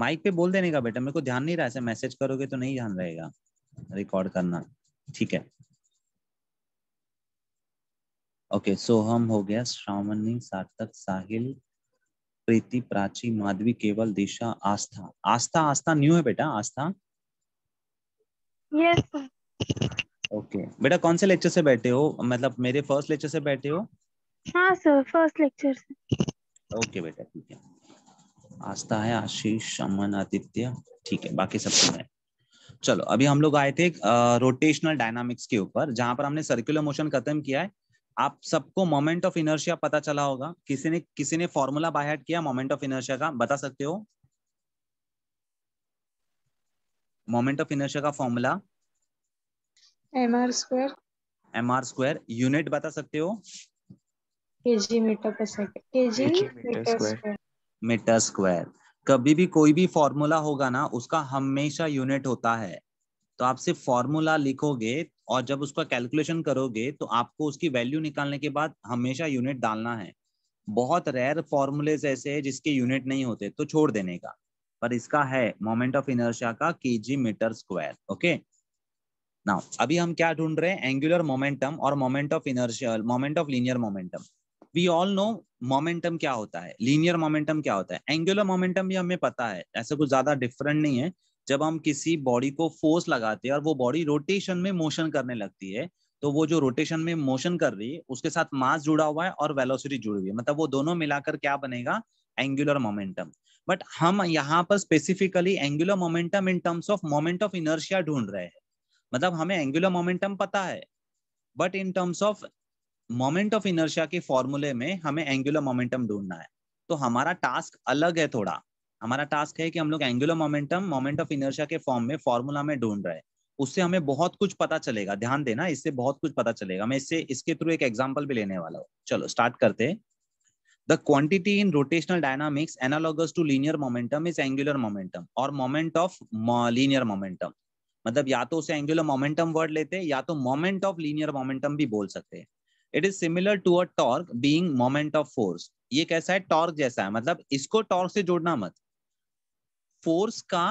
Mic पे बोल देने का बेटा मेरे को ध्यान नहीं रहा ऐसे मैसेज करोगे तो नहीं ध्यान रहेगा रिकॉर्ड करना ठीक है ओके okay, सो हम हो गया श्रावणी सार्थक साहिल प्रीति प्राची माधवी केवल दिशा आस्था आस्था आस्था न्यू है बेटा आस्था यस ओके बेटा कौन से लेक्चर से बैठे हो मतलब मेरे फर्स्ट लेक्चर से बैठे हो हाँ सर फर्स्ट लेक्चर से ओके बेटा ठीक है आस्था है आशीष अमन आदित्य ठीक है बाकी सब सुन है चलो अभी हम लोग आए थे रोटेशनल डायनामिक्स के ऊपर जहां पर हमने सर्कुलर मोशन खत्म किया है आप सबको मोमेंट ऑफ इनर्शिया पता चला होगा किसी ने किसी ने फॉर्मूला बाय किया मोमेंट ऑफ इनर्शिया का बता सकते हो मोमेंट ऑफ इनर्शिया का formula M R square M R square unit बता सकते हो के जी मीटर पर second K G metre square metre square कभी भी कोई भी फॉर्मूला होगा ना उसका हमेशा यूनिट होता है तो आप सिर्फ फॉर्मूला लिखोगे और जब उसका कैलकुलेशन करोगे तो आपको उसकी वैल्यू निकालने के बाद हमेशा यूनिट डालना है बहुत रेयर फॉर्मूलेज ऐसे है जिसके यूनिट नहीं होते तो छोड़ देने का पर इसका है मोमेंट ऑफ इनर्शिया का K G metre square okay now अभी हम क्या ढूंढ रहे हैं एंगुलर मोमेंटम और moment of inertial moment of linear momentum we all know momentum क्या होता है लीनियर मोमेंटम क्या होता है एंगुलर मोमेंटम भी हमें पता है ऐसा कुछ ज्यादा डिफरेंट नहीं है जब हम किसी बॉडी को फोर्स लगाते हैं और वो बॉडी रोटेशन में मोशन करने लगती है तो वो जो रोटेशन में मोशन कर रही है उसके साथ मास जुड़ा हुआ है और वेलोसिटी जुड़ी हुई है मतलब वो दोनों मिलाकर क्या बनेगा एंगुलर मोमेंटम बट हम यहाँ पर specifically angular momentum in terms of moment of inertia ढूंढ रहे हैं मतलब हमें एंगुलर मोमेंटम पता है but in terms of moment of inertia के फॉर्मूले में हमें एंगुलर मोमेंटम ढूंढना है तो हमारा टास्क अलग है थोड़ा हमारा टास्क है कि हम लोग angular momentum moment of inertia के फॉर्म में फॉर्मूला में ढूंढ रहे हैं उससे हमें बहुत कुछ पता चलेगा ध्यान देना इससे बहुत कुछ पता चलेगा मैं इससे इसके थ्रू एक एग्जाम्पल भी लेने वाला हूँ चलो स्टार्ट करते हैं the quantity in rotational dynamics analogous to linear momentum is angular momentum or moment of linear मतलब या तो उसे एंगुलर मोमेंटम वर्ड लेते हैं या तो मोमेंट ऑफ लीनियर मोमेंटम भी बोल सकते हैं it is similar to a torque being moment of force ये कैसा है टॉर्क जैसा है मतलब इसको टॉर्क से जोड़ना मत फोर्स का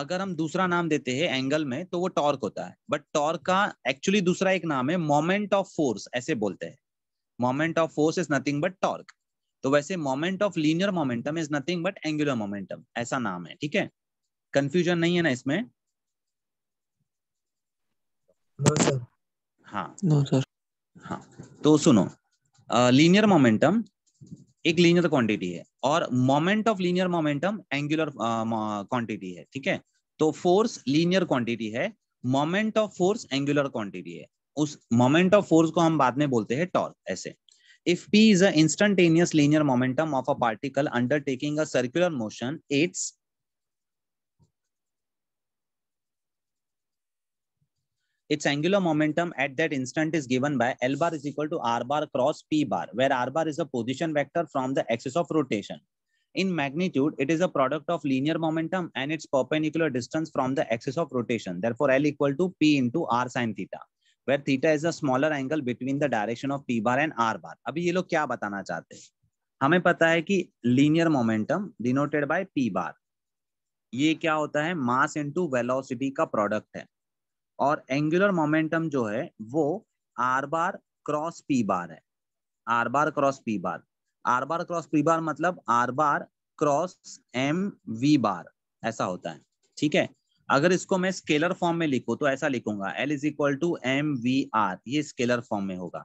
अगर हम दूसरा नाम देते हैं एंगल में तो वो टॉर्क होता है बट टॉर्क का एक्चुअली दूसरा एक नाम है मोमेंट ऑफ फोर्स ऐसे बोलते हैं moment of force is nothing but torque तो वैसे moment of linear momentum is nothing but angular momentum ऐसा नाम है ठीक है कंफ्यूजन नहीं है ना इसमें हाँ no, sir. हाँ तो सुनो लीनियर मोमेंटम एक लीनियर क्वांटिटी है और moment of linear momentum angular quantity है ठीक है तो फोर्स लीनियर क्वांटिटी है moment of force angular quantity है उस मोमेंट ऑफ फोर्स को हम बाद में बोलते हैं टॉर्क ऐसे if P is instantaneous linear momentum of a particle undertaking a a motion its its angular momentum at that instant is given by L bar is equal to R bar cross P bar, where R bar is a position vector from the axis of rotation. In magnitude, it is a product of linear momentum and its perpendicular distance from the axis of rotation. Therefore, L equal to P into R sin theta, where theta is a smaller angle between the direction of P bar and R bar. abhi ye log kya batana chahte hain हमें पता है कि linear momentum denoted by P bar ये क्या होता है mass into velocity का product है और एंगुलर मोमेंटम जो है वो R bar cross P bar है R bar cross P bar R bar cross P bar मतलब R bar cross M V bar ऐसा होता है ठीक है अगर इसको मैं स्केलर फॉर्म में लिखूं तो ऐसा लिखूंगा L is equal to M V R ये स्केलर फॉर्म में होगा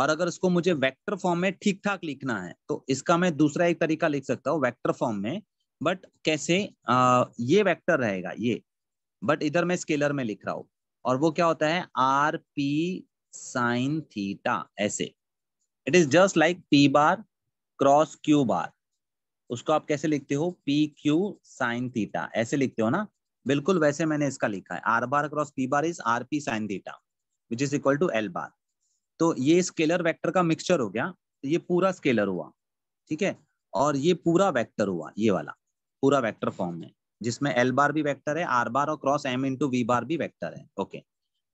और अगर इसको मुझे वेक्टर फॉर्म में ठीक ठाक लिखना है तो इसका मैं दूसरा एक तरीका लिख सकता हूँ वेक्टर फॉर्म में बट कैसे आ, ये वेक्टर रहेगा ये बट इधर मैं स्केलर में लिख रहा हूं और वो क्या होता है आर पी साइन थीटा ऐसे it is just like P bar cross Q bar उसको आप कैसे लिखते हो पी क्यू साइन थीटा ऐसे लिखते हो ना बिल्कुल वैसे मैंने इसका लिखा है R bar cross P bar is R P sine theta which is equal to L bar तो ये स्केलर वेक्टर का मिक्सचर हो गया ये पूरा स्केलर हुआ ठीक है और ये पूरा वेक्टर हुआ ये वाला पूरा वेक्टर फॉर्म में जिसमें एल बार भी वेक्टर है आर बार और cross M into V bar भी वेक्टर है ओके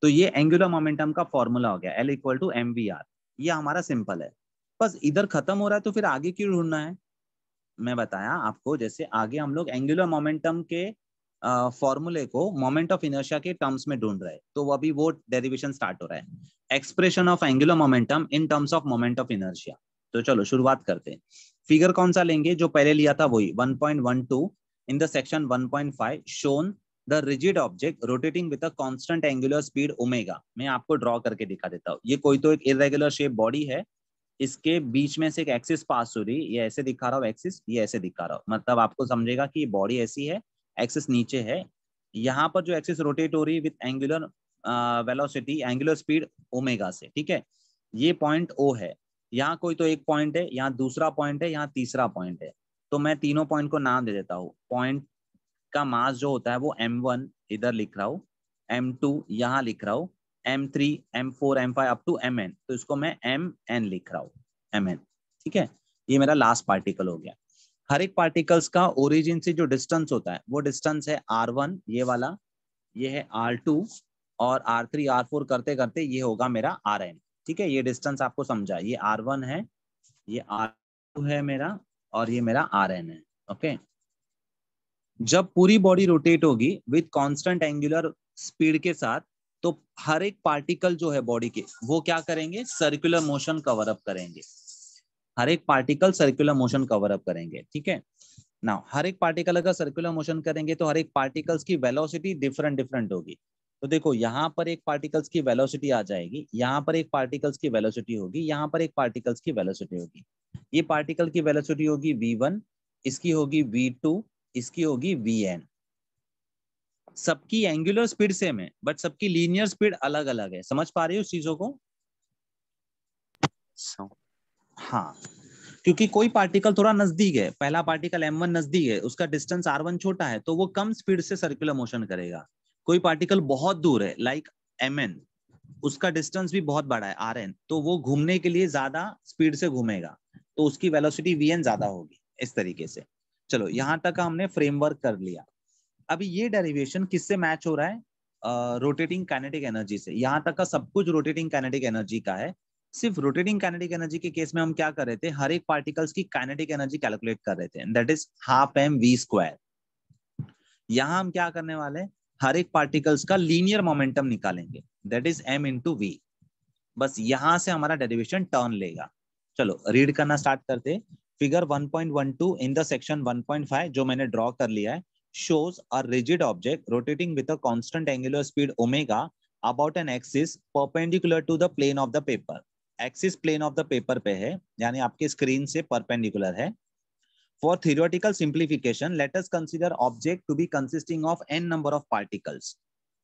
तो ये एंगुलर मोमेंटम का फॉर्मूला हो गया L equal to M V R ये हमारा सिंपल है बस इधर खत्म हो रहा है तो फिर आगे क्यों ढूंढना है मैं बताया आपको जैसे आगे हम लोग एंगुलर मोमेंटम के फॉर्मूले को मोमेंट ऑफ इनर्शिया के टर्म्स में ढूंढ रहे तो अभी वो डेरिवेशन स्टार्ट हो रहा है expression of angular momentum in terms of moment of inertia तो चलो शुरुआत करते हैं फिगर कौन सा लेंगे जो पहले लिया था वही 1.12 in the section 1.5 shown the rigid object rotating with a constant angular speed omega मैं आपको draw करके दिखा देता हूँ ये कोई तो एक irregular shape body है इसके बीच में से एक एक्सिस पास हो रही है ये ऐसे दिखा रहा हूँ एक्सिस ये ऐसे दिखा रहा हूँ मतलब आपको समझेगा कि बॉडी ऐसी है एक्सिस नीचे है यहाँ पर जो एक्सिस रोटेट हो रही है with angular velocity angular speed omega से ठीक है ये पॉइंट ओ है यहाँ कोई तो एक पॉइंट है यहाँ दूसरा पॉइंट है यहाँ तीसरा पॉइंट है तो मैं तीनों पॉइंट को नाम दे देता हूँ पॉइंट का मास जो होता है वो एम वन इधर लिख रहा हूँ एम टू यहाँ लिख रहा हूँ M three M four M five up to M N तो इसको मैं एम एन लिख रहा हूँ एम एन ठीक है ये मेरा लास्ट पार्टिकल हो गया हर एक पार्टिकल्स का ओरिजिन से जो डिस्टेंस होता है वो डिस्टेंस है आर वन ये वाला ये है आर टू और आर थ्री आर फोर करते करते ये होगा मेरा आर एन ठीक है ये डिस्टेंस आपको समझा ये आर वन है ये आर टू है मेरा और ये मेरा आर एन है ओके जब पूरी बॉडी रोटेट होगी विथ कॉन्स्टेंट एंगुलर स्पीड के साथ तो हर एक पार्टिकल जो है बॉडी के वो क्या करेंगे सर्कुलर मोशन कवर अप करेंगे हर एक particle circular motion cover up करेंगे ठीक है ना हर एक पार्टिकल अगर सर्कुलर मोशन करेंगे तो हर एक पार्टिकल्स की वेलोसिटी डिफरेंट डिफरेंट होगी तो देखो यहाँ पर एक पार्टिकल्स की वेलोसिटी आ जाएगी यहाँ पर एक पार्टिकल्स की वेलोसिटी होगी यहाँ पर एक पार्टिकल्स की वेलोसिटी होगी ये पार्टिकल की वेलोसिटी होगी v1 इसकी होगी v2 इसकी होगी vn सबकी एंगुलर स्पीड सेम है बट सबकी लीनियर स्पीड अलग अलग है समझ पा रहे हो उस चीजों को so. अच्छा। हाँ क्योंकि कोई पार्टिकल थोड़ा नजदीक है पहला पार्टिकल m1 नजदीक है उसका डिस्टेंस r1 छोटा है तो वो कम स्पीड से सर्कुलर मोशन करेगा कोई पार्टिकल बहुत दूर है लाइक एम एन उसका डिस्टेंस भी बहुत बड़ा है आर एन तो वो घूमने के लिए ज्यादा स्पीड से घूमेगा तो उसकी वेलोसिटी वी एन ज्यादा होगी इस तरीके से चलो यहाँ तक हमने फ्रेमवर्क कर लिया अभी ये डेरिवेशन किससे मैच हो रहा है रोटेटिंग कैनेटिक एनर्जी से यहाँ तक का सब कुछ रोटेटिंग कैनेटिक एनर्जी का है सिर्फ रोटेटिंग काइनेटिक एनर्जी के केस में हम क्या कर रहे थे हर एक पार्टिकल्स की काइनेटिक एनर्जी कैलकुलेट कर रहे थे that is half M V square यहां हम क्या करने वाले हर एक पार्टिकल्स का लीनियर मोमेंटम निकालेंगे that is M in V बस यहां से हमारा डेरिवेशन टर्न लेगा चलो रीड करना स्टार्ट करते फिगर 1.12 इन द सेक्शन 1.5 जो मैंने ड्रॉ कर लिया है shows a rigid object rotating with a constant angular speed omega about an axis perpendicular to the plane of the paper axis plane of the paper पे है यानी आपके screen से परपेंडिकुलर है For theoretical simplification, let us consider object to be consisting of n number of particles,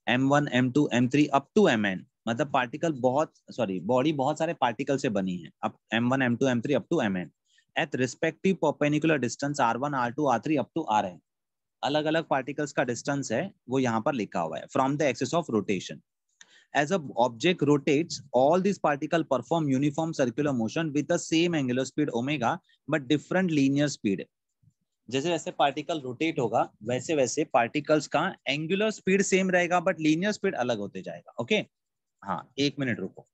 m1, m2, m3 up to mn. matlab particle bahut sorry body bahut sare particle se bani hai अब m1, m2, m3 up to mn. At respective perpendicular distance r1, r2, r3 up to rn. अलग अलग particles का distance है वो यहाँ पर लिखा हुआ है from the axis of rotation as a object rotates all these particle perform uniform circular motion with the same angular speed omega but different linear speed जैसे वैसे पार्टिकल रोटेट होगा वैसे वैसे पार्टिकल्स का एंगुलर स्पीड सेम रहेगा but linear speed अलग होते जाएगा ओके हाँ एक मिनट रुको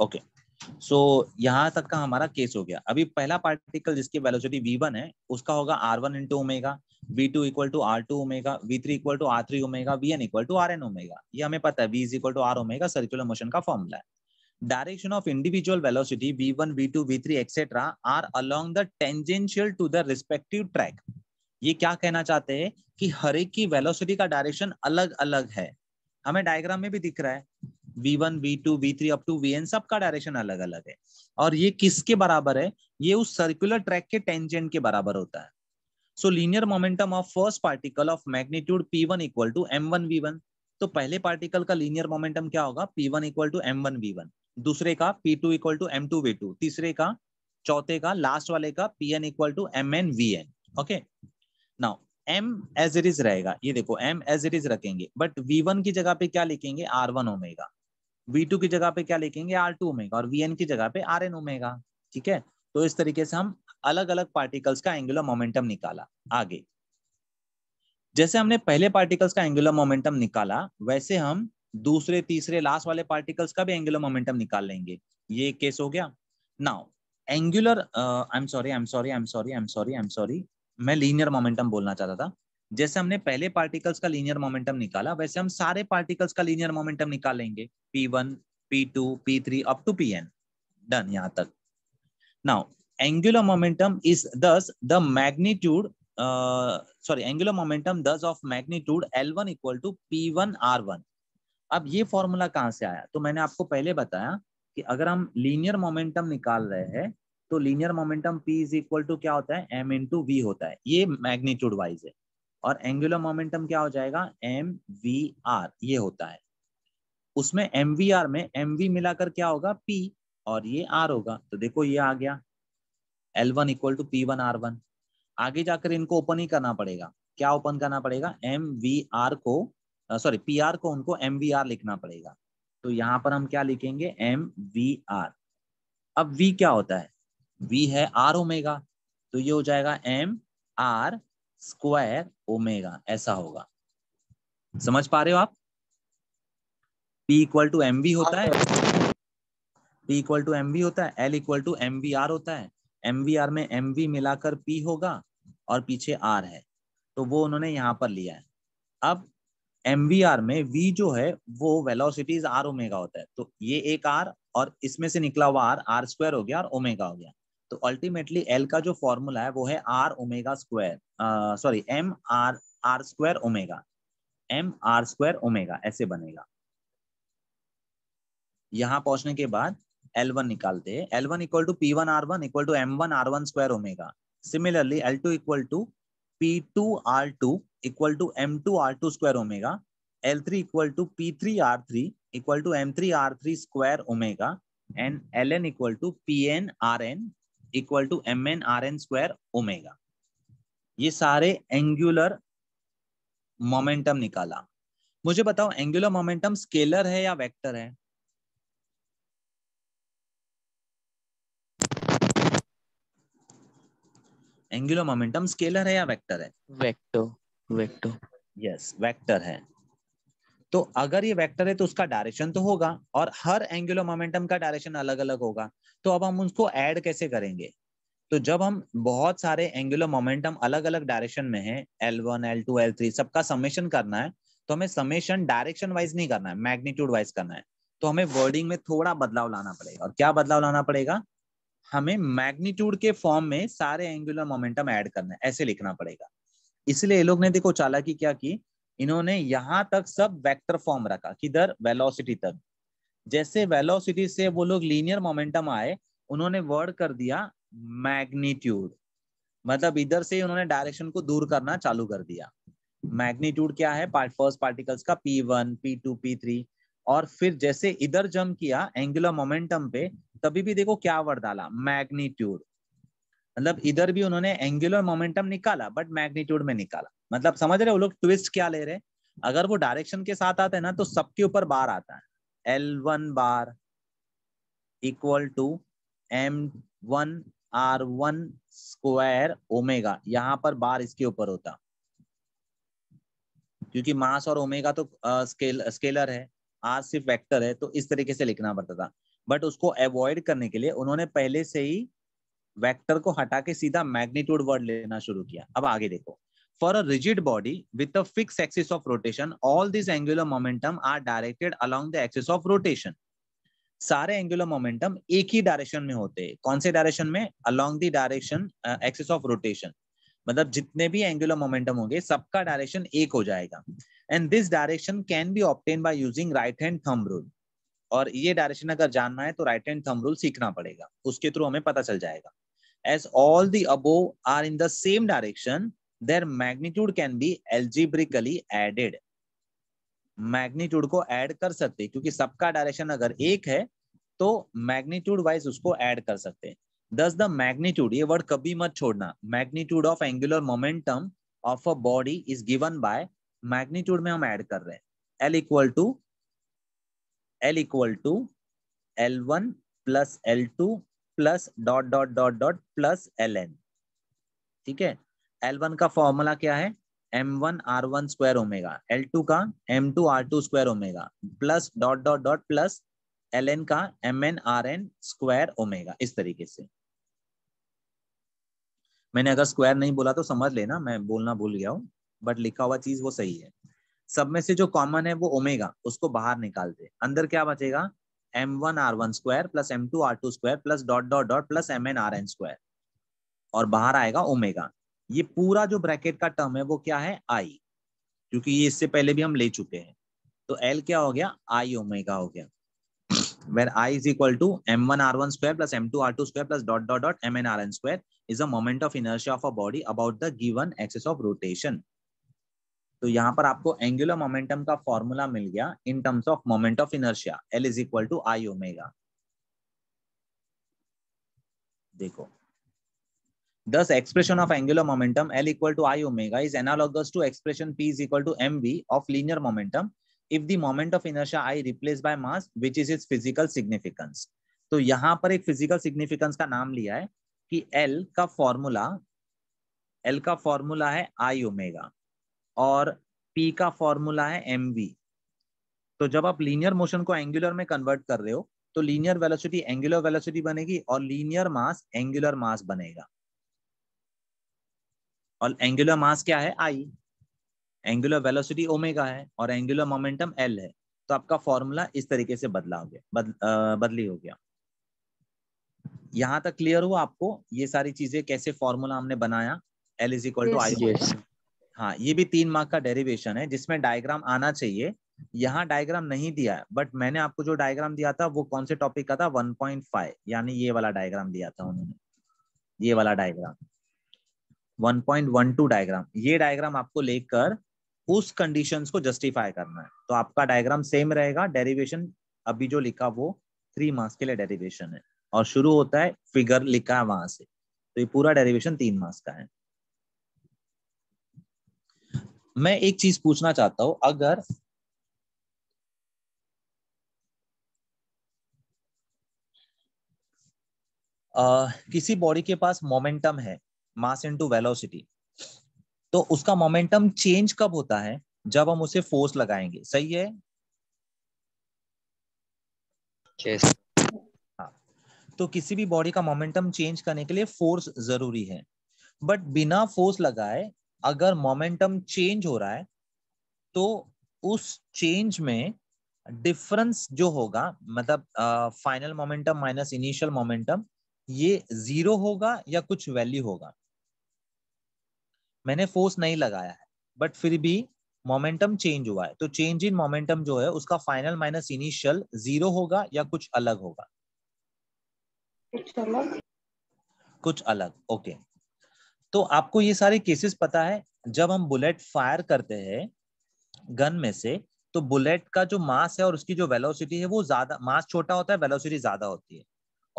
ओके सो यहाँ तक का हमारा केस हो गया अभी पहला पार्टिकल जिसकी वेलोसिटी v1 है उसका होगा r1 one into omega V two equal to R two omega V three equal to R three omega V N equal to R N omega ये हमें पता है v is equal to R omega circular motion का formula है direction of individual velocity V V one two V three etcetera are along the tangential to the respective track ये क्या कहना चाहते हैं कि हर एक की वेलोसिटी का डायरेक्शन अलग अलग है हमें डायग्राम में भी दिख रहा है V one V two V three up to V N सबका डायरेक्शन अलग अलग है और ये किसके बराबर है ये उस सर्कुलर ट्रैक के टेंजेंट के बराबर होता है so linear momentum of first particle of magnitude P one equal to M one V one तो पहले पार्टिकल का लीनियर मोमेंटम क्या होगा P one equal to M one V one दूसरे का P two equal to M two V two तीसरे का चौथे का लास्ट वाले का P N equal to M N V N okay now M as it is रहेगा ये देखो एम एज इट इज रखेंगे बट वी वन की जगह पे क्या लिखेंगे आर वन ओमेगा V2 की जगह पे क्या लिखेंगे आर टू ओमेगा और वी एन की जगह पे आर एन ओमेगा ठीक है तो इस तरीके से हम अलग अलग पार्टिकल्स का एंगुलर मोमेंटम निकाला आगे जैसे हमने पहले पार्टिकल्स का एंगुलर मोमेंटम निकाला वैसे हम दूसरे तीसरे लास्ट वाले पार्टिकल्स का भी एंगुलर मोमेंटम निकाल लेंगे ये केस हो गया now angular I am sorry I am sorry I am sorry I am sorry I am sorry मैं लीनियर मोमेंटम बोलना चाहता था जैसे हमने पहले पार्टिकल्स का लीनियर मोमेंटम निकाला वैसे हम सारे पार्टिकल्स का लीनियर मोमेंटम निकालेंगे P one P two P three up to P N done यहाँ तक now angular momentum is this the magnitude sorry angular momentum this of magnitude L one equal to P one R one अब ये formula कहाँ से आया तो मैंने आपको पहले बताया कि अगर हम लीनियर मोमेंटम निकाल रहे हैं तो linear momentum P is equal to क्या होता है एम इन टू वी होता है ये मैग्नीट्यूड वाइज है और एंगुलर मोमेंटम क्या हो जाएगा एम वी आर ये होता है उसमें एम वी आर में एम वी मिलाकर क्या होगा पी और ये आर होगा तो देखो ये आ गया L one equal to P one R one आगे जाकर इनको ओपन ही करना पड़ेगा क्या ओपन करना पड़ेगा एम वी आर को सॉरी पी आर को उनको एम वी आर लिखना पड़ेगा तो यहां पर हम क्या लिखेंगे एम वी आर अब वी क्या होता है वी है आर ओमेगा तो ये हो जाएगा एम आर स्क्वायर ओमेगा ऐसा होगा समझ पा रहे हो आप P इक्वल टू एम होता है P इक्वल टू एम होता है L इक्वल टू एम होता है एम में एम मिलाकर P होगा और पीछे R है तो वो उन्होंने यहाँ पर लिया है अब एम में V जो है वो वेलोसिटीज R ओमेगा होता है तो ये एक R और इसमें से निकला हुआ R आर स्क्वायर हो गया और ओमेगा हो गया तो अल्टीमेटली L का जो फॉर्मूला है वो है R omega square sorry M R R square omega M R square omega ऐसे बनेगा यहां पहुंचने के बाद एल वन निकालते हैं L one equal to P one R one equal to M one R one square omega similarly L two equal to P two R two equal to M two R two square omega L three equal to P three R three equal to M three R three square omega and L N equal to P N R N equal to M N R N square omega ये सारे angular momentum निकाला मुझे बताओ angular momentum scalar है या vector है angular momentum scalar है या वेक्टर है वेक्टर वेक्टर यस वेक्टर है तो अगर ये वेक्टर है तो उसका डायरेक्शन तो होगा और हर एंगुलर मोमेंटम का डायरेक्शन अलग अलग होगा तो अब हम उसको ऐड कैसे करेंगे तो जब हम बहुत सारे एंगुलर मोमेंटम अलग अलग डायरेक्शन में है L one L two L three सबका समेशन करना है तो हमें समेशन डायरेक्शन वाइज नहीं करना है मैग्नीट्यूड वाइज करना है तो हमें वर्डिंग में थोड़ा बदलाव लाना पड़ेगा और क्या बदलाव लाना पड़ेगा हमें मैग्नीट्यूड के फॉर्म में सारे एंगुलर मोमेंटम ऐड करना है ऐसे लिखना पड़ेगा इसलिए लोग ने देखो चालाकी क्या की इन्होंने यहां तक सब वेक्टर फॉर्म रखा किधर वेलोसिटी तक जैसे वेलोसिटी से वो लोग लीनियर मोमेंटम आए उन्होंने वर्ड कर दिया मैग्नीट्यूड मतलब इधर से उन्होंने डायरेक्शन को दूर करना चालू कर दिया मैग्नीट्यूड क्या है फर्स्ट पार्टिकल्स का P one P two P three और फिर जैसे इधर जम किया एंगुलर मोमेंटम पे तभी भी देखो क्या वर्ड डाला मैग्नीट्यूड मतलब इधर भी उन्होंने एंगुलर मोमेंटम निकाला बट मैग्नीट्यूड में निकाला मतलब समझ रहे हो लोग ट्विस्ट क्या ले रहे अगर वो डायरेक्शन के साथ आता है ना तो सबके ऊपर बार आता है L one bar equal to M one R one square omega यहां पर बार इसके ऊपर होता क्योंकि मास और ओमेगा तो स्केल स्केलर है आर सिर्फ वेक्टर है तो इस तरीके से लिखना पड़ता था बट उसको अवॉइड करने के लिए उन्होंने पहले से ही वेक्टर को हटा के सीधा मैग्नीट्यूड वर्ड लेना शुरू किया अब आगे देखो for a rigid body with axis of rotation all this angular momentum are directed along the axis of rotation सारे एंगुलर मोमेंटम एक ही डायरेक्शन में होते हैं कौन से डायरेक्शन में along the direction axis of rotation मतलब जितने भी एंगुलर मोमेंटम होंगे सबका डायरेक्शन एक हो जाएगा and this direction can be obtained by using right hand thumb rule और ये डायरेक्शन अगर जानना है तो राइट हैंड थंब रूल सीखना पड़ेगा उसके थ्रू हमें पता चल जाएगा as all the above are in the same direction their magnitude can be algebraically added magnitude को ऐड कर सकते क्योंकि सबका डायरेक्शन अगर एक है तो मैग्नीट्यूड वाइज उसको ऐड कर सकते हैं दस द मैग्नीट्यूड ये वर्ड कभी मत छोड़ना magnitude of angular momentum of a body is given by magnitude में हम ऐड कर रहे हैं L equal to L equal to L one plus L two plus dot dot dot dot plus L N ठीक है L one का formula क्या है M one R one square omega L two का M two R two square omega plus dot dot dot plus L N का M N R N square omega इस तरीके से मैंने अगर स्क्वायर नहीं बोला तो समझ लेना मैं बोलना भूल गया हूँ बट लिखा हुआ चीज वो सही है सब में से जो कॉमन है वो ओमेगा उसको बाहर निकाल दे अंदर क्या बचेगा M one R one square plus M two R two square plus dot dot dot plus M N R N square और बाहर आएगा ओमेगा ये पूरा जो ब्रैकेट का टर्म है वो क्या है आई क्योंकि ये इससे पहले भी हम ले चुके हैं तो एल क्या हो गया आई ओमेगा हो गया where i is equal to m1 r1 square plus m2 r2 square plus dot dot dot mn rn square is the moment of inertia of a body about the given axis of rotation तो यहाँ पर आपको angular momentum का formula मिल गया in terms of moment of inertia L is equal to I omega देखो Thus, expression of angular momentum L equal to I omega is analogous to expression P is equal to mv of linear momentum if the moment of inertia i replace by mass which is its physical significance तो यहाँ पर एक physical significance का नाम लिया है कि L का फॉर्मूला एल का फॉर्मूला है आई ओमेगा और पी का फॉर्मूला है एम वी तो जब आप लीनियर मोशन को एंगुलर में कन्वर्ट कर रहे हो तो लीनियर वेलोसिटी एंगुलर वेलोसिटी बनेगी और लीनियर मास एंगुलर मास बनेगा और एंगुलर मास क्या है आई एंगुलर वेलोसिटी ओमेगा है और एंगुलर मोमेंटम एल है तो आपका फॉर्मूला इस तरीके से बदला हो गया बद, आ, बदली हो गया यहां तक क्लियर हुआ आपको ये सारी चीजें कैसे फॉर्मूला हमने बनाया L is equal to I हाँ ये भी तीन मार्क का डेरिवेशन है जिसमें डायग्राम आना चाहिए यहाँ डायग्राम नहीं दिया है बट मैंने आपको जो डायग्राम दिया था वो कौन से टॉपिक का था 1.5 यानी ये वाला डायग्राम दिया था उन्होंने ये वाला डायग्राम 1.12 डायग्राम ये डायग्राम आपको लेकर उस कंडीशन को जस्टिफाई करना है तो आपका डायग्राम सेम रहेगा डेरिवेशन अभी जो लिखा वो थ्री मार्क्स के लिए डेरिवेशन है और शुरू होता है फिगर लिखा है वहां से तो ये पूरा डेरिवेशन तीन मार्क्स का है मैं एक चीज पूछना चाहता हूं अगर आ, किसी बॉडी के पास मोमेंटम है मास इनटू वेलोसिटी तो उसका मोमेंटम चेंज कब होता है जब हम उसे फोर्स लगाएंगे सही है yes. हाँ। तो किसी भी बॉडी का मोमेंटम चेंज करने के लिए फोर्स जरूरी है बट बिना फोर्स लगाए अगर मोमेंटम चेंज हो रहा है तो उस चेंज में डिफरेंस जो होगा मतलब final momentum minus initial momentum ये जीरो होगा या कुछ वैल्यू होगा मैंने फोर्स नहीं लगाया है बट फिर भी मोमेंटम चेंज हुआ है तो चेंज इन मोमेंटम जो है उसका फाइनल माइनस इनिशियल जीरो होगा या कुछ अलग होगा कुछ अलग कुछ अलग ओके तो आपको ये सारे केसेस पता है जब हम बुलेट फायर करते हैं गन में से तो बुलेट का जो मास है और उसकी जो वेलोसिटी है वो ज्यादा मास छोटा होता है वेलोसिटी ज्यादा होती है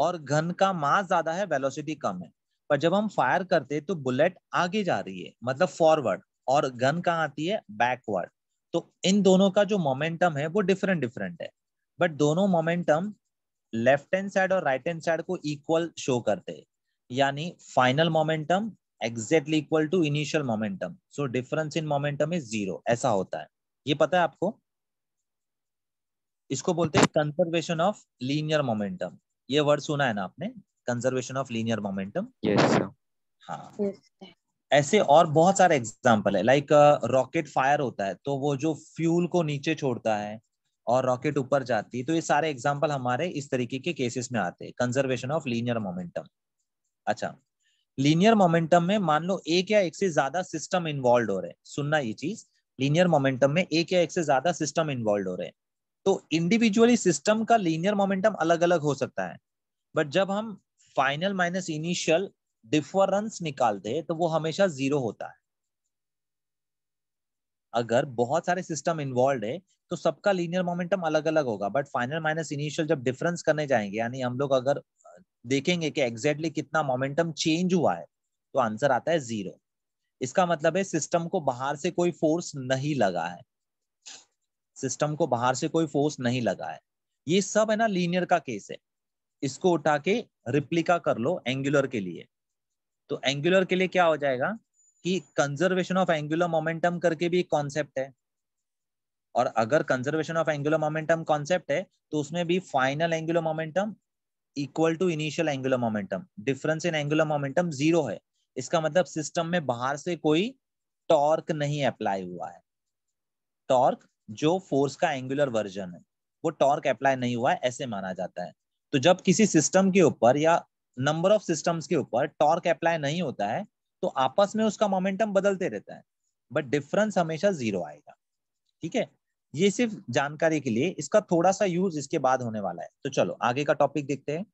और घन का मास ज्यादा है वेलोसिटी कम है पर जब हम फायर करते हैं तो बुलेट आगे जा रही है मतलब फॉरवर्ड और गन कहाँ आती है बैकवर्ड तो इन दोनों का जो मोमेंटम है वो डिफरेंट डिफरेंट है बट दोनों मोमेंटम लेफ्ट हैंड साइड और राइट हैंड साइड को इक्वल शो करते हैं यानी final momentum exactly equal to initial momentum so difference in momentum is zero ऐसा होता है ये पता है आपको इसको बोलते हैं कंजर्वेशन ऑफ लीनियर मोमेंटम ये वर्ड सुना है ना आपने conservation of linear momentum yes हाँ ऐसे और बहुत सारे एग्जाम्पल है लाइक रॉकेट फायर होता है तो वो जो फ्यूल को नीचे छोड़ता है और रॉकेट ऊपर जाती है तो ये सारे एग्जाम्पल हमारे इस तरीके के केसेस में आते हैं कंजर्वेशन ऑफ लीनियर मोमेंटम अच्छा लीनियर मोमेंटम में मान लो एक या एक से ज्यादा सिस्टम इन्वॉल्व हो रहे हैं सुनना ये चीज लीनियर मोमेंटम में एक या एक से ज्यादा सिस्टम इन्वॉल्व हो रहे हैं तो इंडिविजुअली सिस्टम का लीनियर मोमेंटम अलग अलग हो सकता है बट जब हम फाइनल माइनस इनिशियल डिफरेंस निकालते हैं तो वो हमेशा जीरो होता है अगर बहुत सारे सिस्टम इन्वॉल्व है तो सबका लीनियर मोमेंटम अलग अलग होगा बट फाइनल माइनस इनिशियल जब डिफरेंस करने जाएंगे यानी हम लोग अगर देखेंगे कि एग्जैक्टली कितना मोमेंटम चेंज हुआ है तो आंसर आता है जीरो इसका मतलब है सिस्टम को बाहर से कोई फोर्स नहीं लगा है सिस्टम को बाहर से कोई फोर्स नहीं लगा है ये सब है ना लीनियर का केस है इसको उठा के रिप्लिका कर लो एंगुलर के लिए तो एंगुलर के लिए क्या हो जाएगा कि कंजर्वेशन ऑफ एंगुलर मोमेंटम करके भी एक कॉन्सेप्ट है और अगर conservation of angular momentum concept है तो उसमें भी final angular momentum equal to initial angular momentum difference in angular momentum zero है इसका मतलब सिस्टम में बाहर से कोई टॉर्क नहीं अप्लाई हुआ है टॉर्क जो फोर्स का एंगुलर वर्जन है वो टॉर्क अप्लाई नहीं हुआ है ऐसे माना जाता है तो जब किसी सिस्टम के ऊपर या नंबर ऑफ सिस्टम्स के ऊपर टॉर्क अप्लाई नहीं होता है तो आपस में उसका मोमेंटम बदलते रहता है बट डिफरेंस हमेशा जीरो आएगा ठीक है ये सिर्फ जानकारी के लिए इसका थोड़ा सा यूज इसके बाद होने वाला है तो चलो आगे का टॉपिक देखते हैं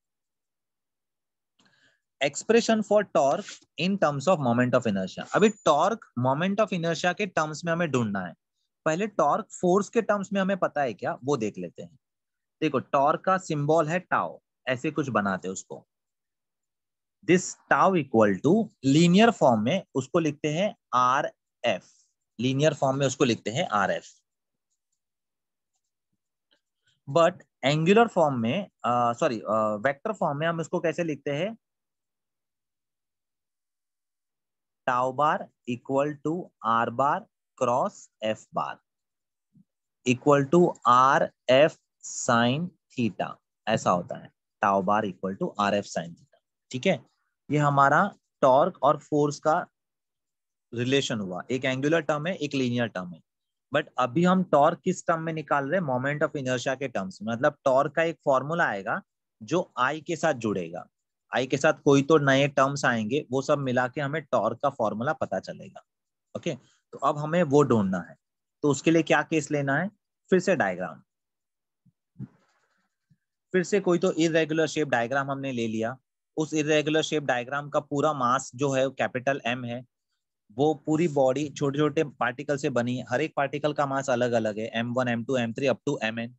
expression for torque in terms of moment of inertia अभी टॉर्क मोमेंट ऑफ इनर्शिया के टर्म्स में हमें ढूंढना है पहले टॉर्क फोर्स के टर्म्स में हमें पता है क्या वो देख लेते हैं देखो टॉर का सिंबल है टाओ ऐसे कुछ बनाते उसको this tau equal to linear form में उसको लिखते हैं आर एफ लीनियर फॉर्म में उसको लिखते हैं R F but angular form में सॉरी वेक्टर फॉर्म में हम इसको कैसे लिखते हैं tau bar equal to R bar cross F bar equal to R F sine theta ऐसा होता है tau bar equal to R F sine theta ठीक है ये हमारा टॉर्क और फोर्स का रिलेशन हुआ एक एंगुलर टर्म है एक लीनियर टर्म है बट अभी हम टॉर्क किस टर्म में निकाल रहे हैं मोमेंट ऑफ इनर्शिया के टर्म्स में मतलब टॉर्क का एक फॉर्मूला आएगा जो आई के साथ जुड़ेगा आई के साथ कोई तो नए टर्म्स आएंगे वो सब मिला के हमें टॉर्क का फॉर्मूला पता चलेगा ओके तो अब हमें वो ढूंढना है तो उसके लिए क्या केस लेना है फिर से डायग्राम फिर से कोई तो इरेगुलर शेप डायग्राम हमने ले लिया उस इरेगुलर शेप डायग्राम का पूरा मास जो है कैपिटल एम है वो पूरी बॉडी छोटे छोटे पार्टिकल से बनी है हर एक पार्टिकल का मास अलग अलग है M one M two M three up to M N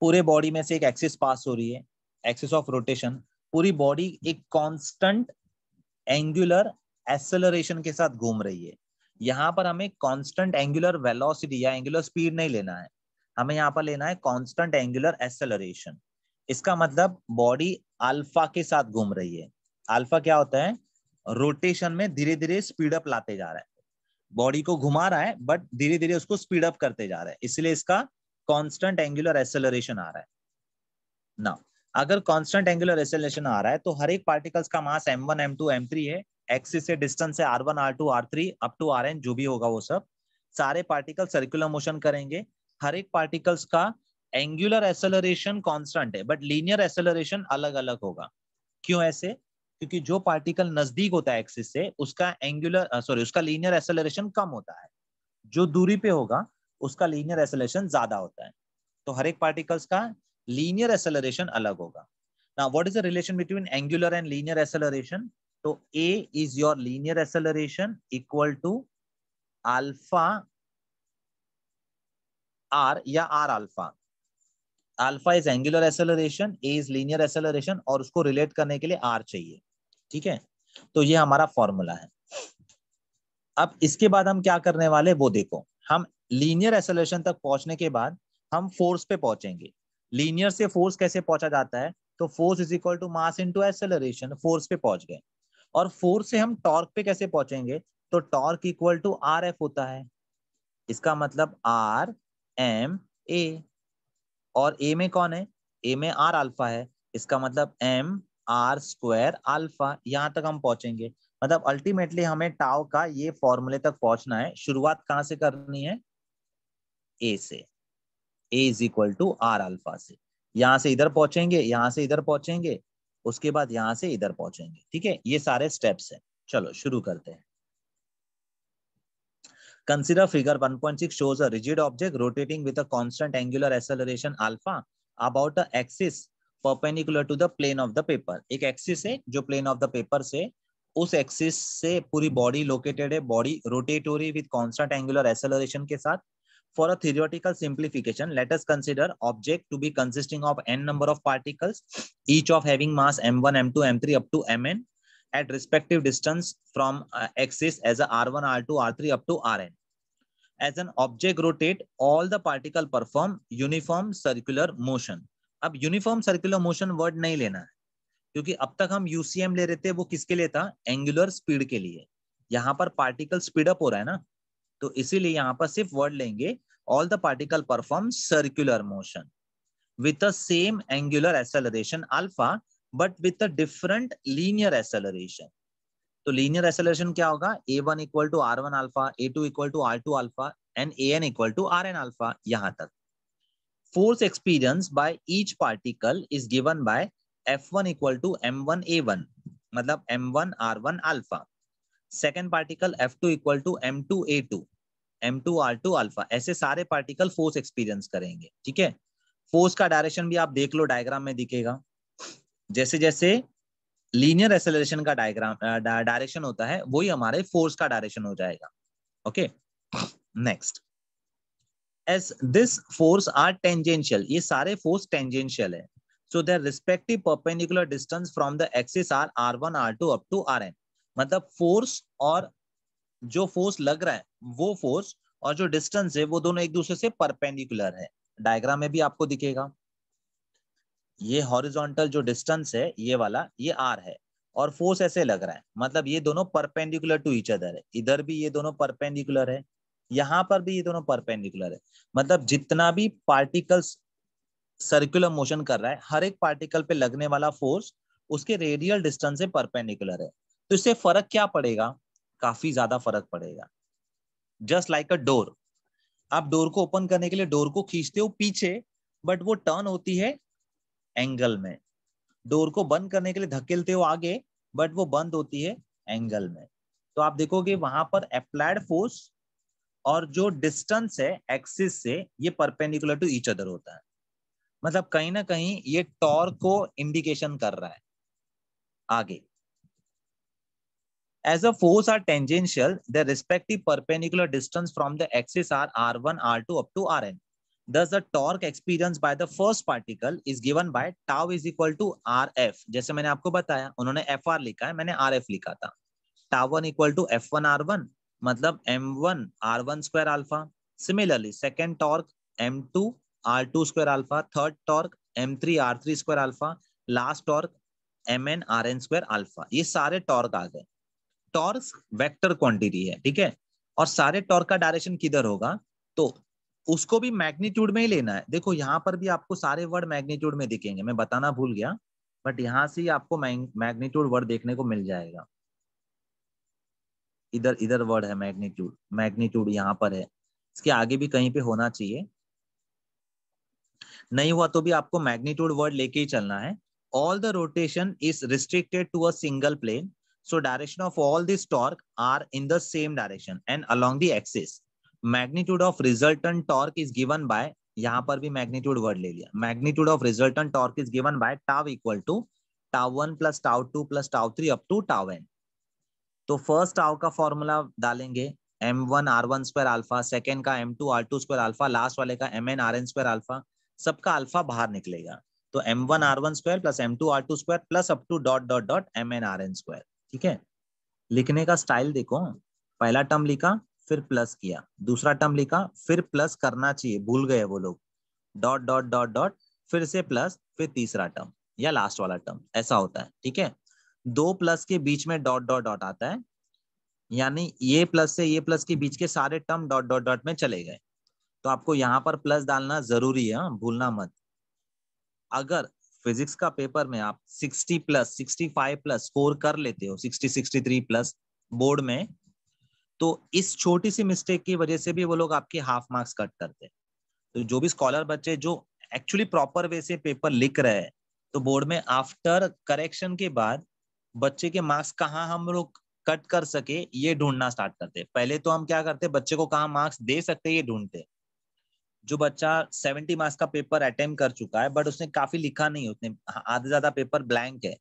पूरे बॉडी में से एक एक्सिस पास हो रही है एक्सिस ऑफ रोटेशन पूरी बॉडी एक कांस्टेंट एंगुलर एक्सेलरेशन के साथ घूम रही है यहाँ पर हमें कांस्टेंट एंगुलर वेलोसिटी या एंगुलर स्पीड नहीं लेना है हमें यहाँ पर लेना है कांस्टेंट एंगुलर एक्सेलरेशन इसका मतलब बॉडी अल्फा के साथ घूम रही है अल्फा क्या होता है रोटेशन में धीरे धीरे स्पीड अप लाते जा रहा है बॉडी को घुमा रहा है बट धीरे धीरे उसको स्पीड अप करते जा रहा है इसलिए इसका कांस्टेंट एंगुलर एसेलरेशन आ रहा है ना अगर कांस्टेंट एंगुलर एसेलरेशन आ रहा है तो हर एक पार्टिकल्स का मास m1 m2 m3 है एक्सिस से डिस्टेंस है r1 r2 r3 up to N जो भी होगा वो सब सारे पार्टिकल सर्कुलर मोशन करेंगे हर एक पार्टिकल्स का एंगुलर एसेलरेशन कॉन्स्टेंट है बट लीनियर एसेलरेशन अलग अलग होगा क्यों ऐसे क्योंकि जो पार्टिकल नजदीक होता है एक्सिस से उसका एंगुलर सॉरी उसका लीनियर एसेलरेशन कम होता है जो दूरी पे होगा उसका लीनियर एसेलरेशन ज्यादा होता है तो हर एक पार्टिकल्स का लीनियर एसेलरेशन अलग होगा ना what is the relation between angular and linear acceleration तो A is your linear acceleration equal to alpha R या R alpha alpha is angular acceleration A is linear acceleration और उसको relate करने के लिए आर चाहिए ठीक है तो ये हमारा फॉर्मूला है अब इसके बाद हम क्या करने वाले वो देखो हम लीनियर एसेलरेशन तक पहुंचने के बाद हम फोर्स पे पहुंचेंगे लीनियर से फोर्स कैसे पहुंचा जाता है तो force is equal to mass into acceleration force पे पहुंच गए और फोर्स से हम टॉर्क पे कैसे पहुंचेंगे तो torque equal to R F होता है इसका मतलब आर एम ए और ए में कौन है ए में आर अल्फा है इसका मतलब एम आर स्क्वायर अल्फा यहाँ तक हम पहुंचेंगे मतलब अल्टीमेटली हमें टाव का ये फॉर्मूले तक पहुंचना है शुरुआत कहां से करनी है ए से A is equal to R alpha से यहाँ से इधर पहुंचेंगे यहां से इधर पहुंचेंगे उसके बाद यहां से इधर पहुंचेंगे ठीक है ये सारे स्टेप्स हैं चलो शुरू करते हैं Consider figure 1.6 shows a rigid object rotating with a constant angular acceleration alpha about the axis perpendicular to the plane of the paper. ek axis hai jo plane of the paper se us axis se puri body located hai body rotate हो रही with constant angular acceleration के साथ for a theoretical simplification let us consider object to be consisting of n number of particles each of having mass m1 m2 m3 up to mn at respective distance from uh, axis as a r1 r2 r3 up to rn as an object rotate all the particle perform uniform circular motion अब uniform circular motion word नहीं लेना है क्योंकि अब तक हम UCM ले रहे थे वो किसके लिए था एंगुलर स्पीड के लिए यहाँ पर पार्टिकल स्पीड अप हो रहा है ना तो इसीलिए यहाँ पर सिर्फ वर्ड लेंगे all the particle perform circular motion with the same angular acceleration alpha but with a different linear acceleration तो लीनियर एसेलरेशन क्या होगा A one equal to R one alpha A two equal to R two alpha and A N equal to R N alpha यहां तक force experience by each particle is given by F one equal to M one A one मतलब M one R one alpha second particle F two equal to M two A two M two R two alpha ऐसे सारे particle force experience करेंगे ठीक है force का direction भी आप देख लो डायग्राम में दिखेगा जैसे जैसे लीनियर एसेलरेशन का डायग्राम डायरेक्शन होता है वही हमारे फोर्स का डायरेक्शन हो जाएगा okay next as this force are tangential ये सारे फोर्स टेंजेंशियल है so their respective perpendicular distance from the axis are R one R two up to R N मतलब फोर्स और जो फोर्स लग रहा है वो फोर्स और जो डिस्टेंस है वो दोनों एक दूसरे से परपेंडिकुलर है डायग्राम में भी आपको दिखेगा ये हॉरिजॉन्टल जो डिस्टेंस है ये वाला ये आर है और फोर्स ऐसे लग रहा है मतलब ये दोनों परपेंडिकुलर टू इच अदर है इधर भी ये दोनों परपेंडिकुलर है यहां पर भी ये दोनों परपेंडिकुलर है मतलब जितना भी पार्टिकल्स सर्कुलर मोशन कर रहा है हर एक पार्टिकल पे लगने वाला फोर्स उसके रेडियल डिस्टेंस से परपेंडिकुलर है तो इससे फर्क क्या पड़ेगा काफी ज्यादा फर्क पड़ेगा जस्ट लाइक अ डोर आप डोर को ओपन करने के लिए डोर को खींचते हो पीछे बट वो टर्न होती है एंगल में डोर को बंद करने के लिए धकेलते हो आगे बट वो बंद होती है एंगल में तो आप देखोगे वहां पर अप्लाइड फोर्स और जो डिस्टेंस है एक्सिस से ये परपेंडिकुलर टू ईच अदर होता है मतलब कहीं ना कहीं ये टॉर्क को इंडिकेशन कर रहा है आगे as the force are tangential their respective perpendicular distance from R axis are r1 r2 up R N thus the torque experienced by the first particle is given by tau is equal to rf जैसे मैंने आपको बताया उन्होंने fr लिखा है मैंने rf likha tha tau 1 equal to f1 r1 मतलब m1 r1 square alpha similarly second torque m2 r2 square alpha third torque m3 r3 square alpha last torque mn rn square alpha ye sare torque aa gaye torque vector quantity hai theek hai और सारे torque का direction किधर होगा तो उसको भी magnitude में ही लेना है देखो यहाँ पर भी आपको सारे वर्ड मैग्नीट्यूड में दिखेंगे मैं बताना भूल गया बट यहाँ से ही आपको मैग्नीट्यूड वर्ड देखने को मिल जाएगा इधर इधर वर्ड है मैग्नीट्यूड मैग्नीट्यूड यहाँ पर है इसके आगे भी कहीं पे होना चाहिए नहीं हुआ तो भी आपको मैग्नीट्यूड वर्ड लेके ही चलना है all the rotation is restricted to a single plane so direction of all this torque are in the same direction and along the axis magnitude of resultant torque is given by यहाँ पर भी magnitude word ले लिया magnitude of resultant torque is given by tau equal to tau one plus tau two plus tau three up to tau N तो first tau का formula डालेंगे M one R one square alpha second का M two R two square alpha last वाले का M N R N square alpha सबका alpha बाहर निकलेगा तो M one R one square plus M two R two square plus up to dot dot dot M N R N square ठीक है लिखने का स्टाइल देखो पहला टर्म लिखा फिर प्लस किया दूसरा टर्म लिखा फिर प्लस करना चाहिए भूल गए वो लोग डॉट डॉट डॉट डॉट फिर से प्लस फिर तीसरा टर्म या लास्ट वाला टर्म ऐसा होता है ठीक है दो प्लस के बीच में डॉट डॉट डॉट आता है यानी ये प्लस से ये प्लस के बीच के सारे टर्म डॉट डॉट डॉट में चले गए तो आपको यहाँ पर प्लस डालना जरूरी है हाँ, भूलना मत अगर फिजिक्स का पेपर में आप 60 प्लस 65 प्लस स्कोर कर लेते हो 60 63 प्लस बोर्ड में तो इस छोटी सी मिस्टेक की वजह से भी वो लोग आपके हाफ मार्क्स कट करते हैं तो जो भी स्कॉलर बच्चे जो एक्चुअली प्रॉपर वे से पेपर लिख रहे हैं तो बोर्ड में आफ्टर करेक्शन के बाद बच्चे के मार्क्स कहाँ हम लोग कट कर सके ये ढूंढना स्टार्ट करते पहले तो हम क्या करते बच्चे को कहाँ मार्क्स दे सकते ये ढूंढते जो बच्चा सेवेंटी मार्क्स का पेपर अटेम्प कर चुका है बट उसने काफी लिखा नहीं उसने आधे ज्यादा पेपर ब्लैंक है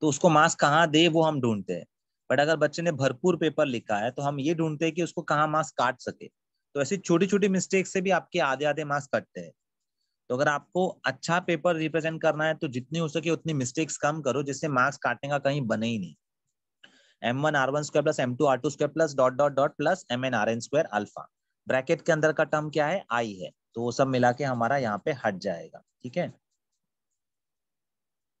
तो उसको मार्क्स कहाँ दे वो हम ढूंढते हैं बट अगर बच्चे ने भरपूर पेपर लिखा है तो हम ये ढूंढते हैं कि उसको कहाँ मार्क्स काट सके तो ऐसी छोटी छोटी मिस्टेक से भी आपके आधे आधे मार्क्स कटते हैं तो अगर आपको अच्छा पेपर रिप्रेजेंट करना है तो जितनी हो सके उतनी मिस्टेक्स कम करो जिससे मार्क्स काटने का कहीं बने ही नहीं M one R one square plus M two R two square plus dot dot dot plus M N R N square alpha bracket के अंदर का टर्म क्या है आई है तो वो सब मिला के हमारा यहाँ पे हट जाएगा ठीक है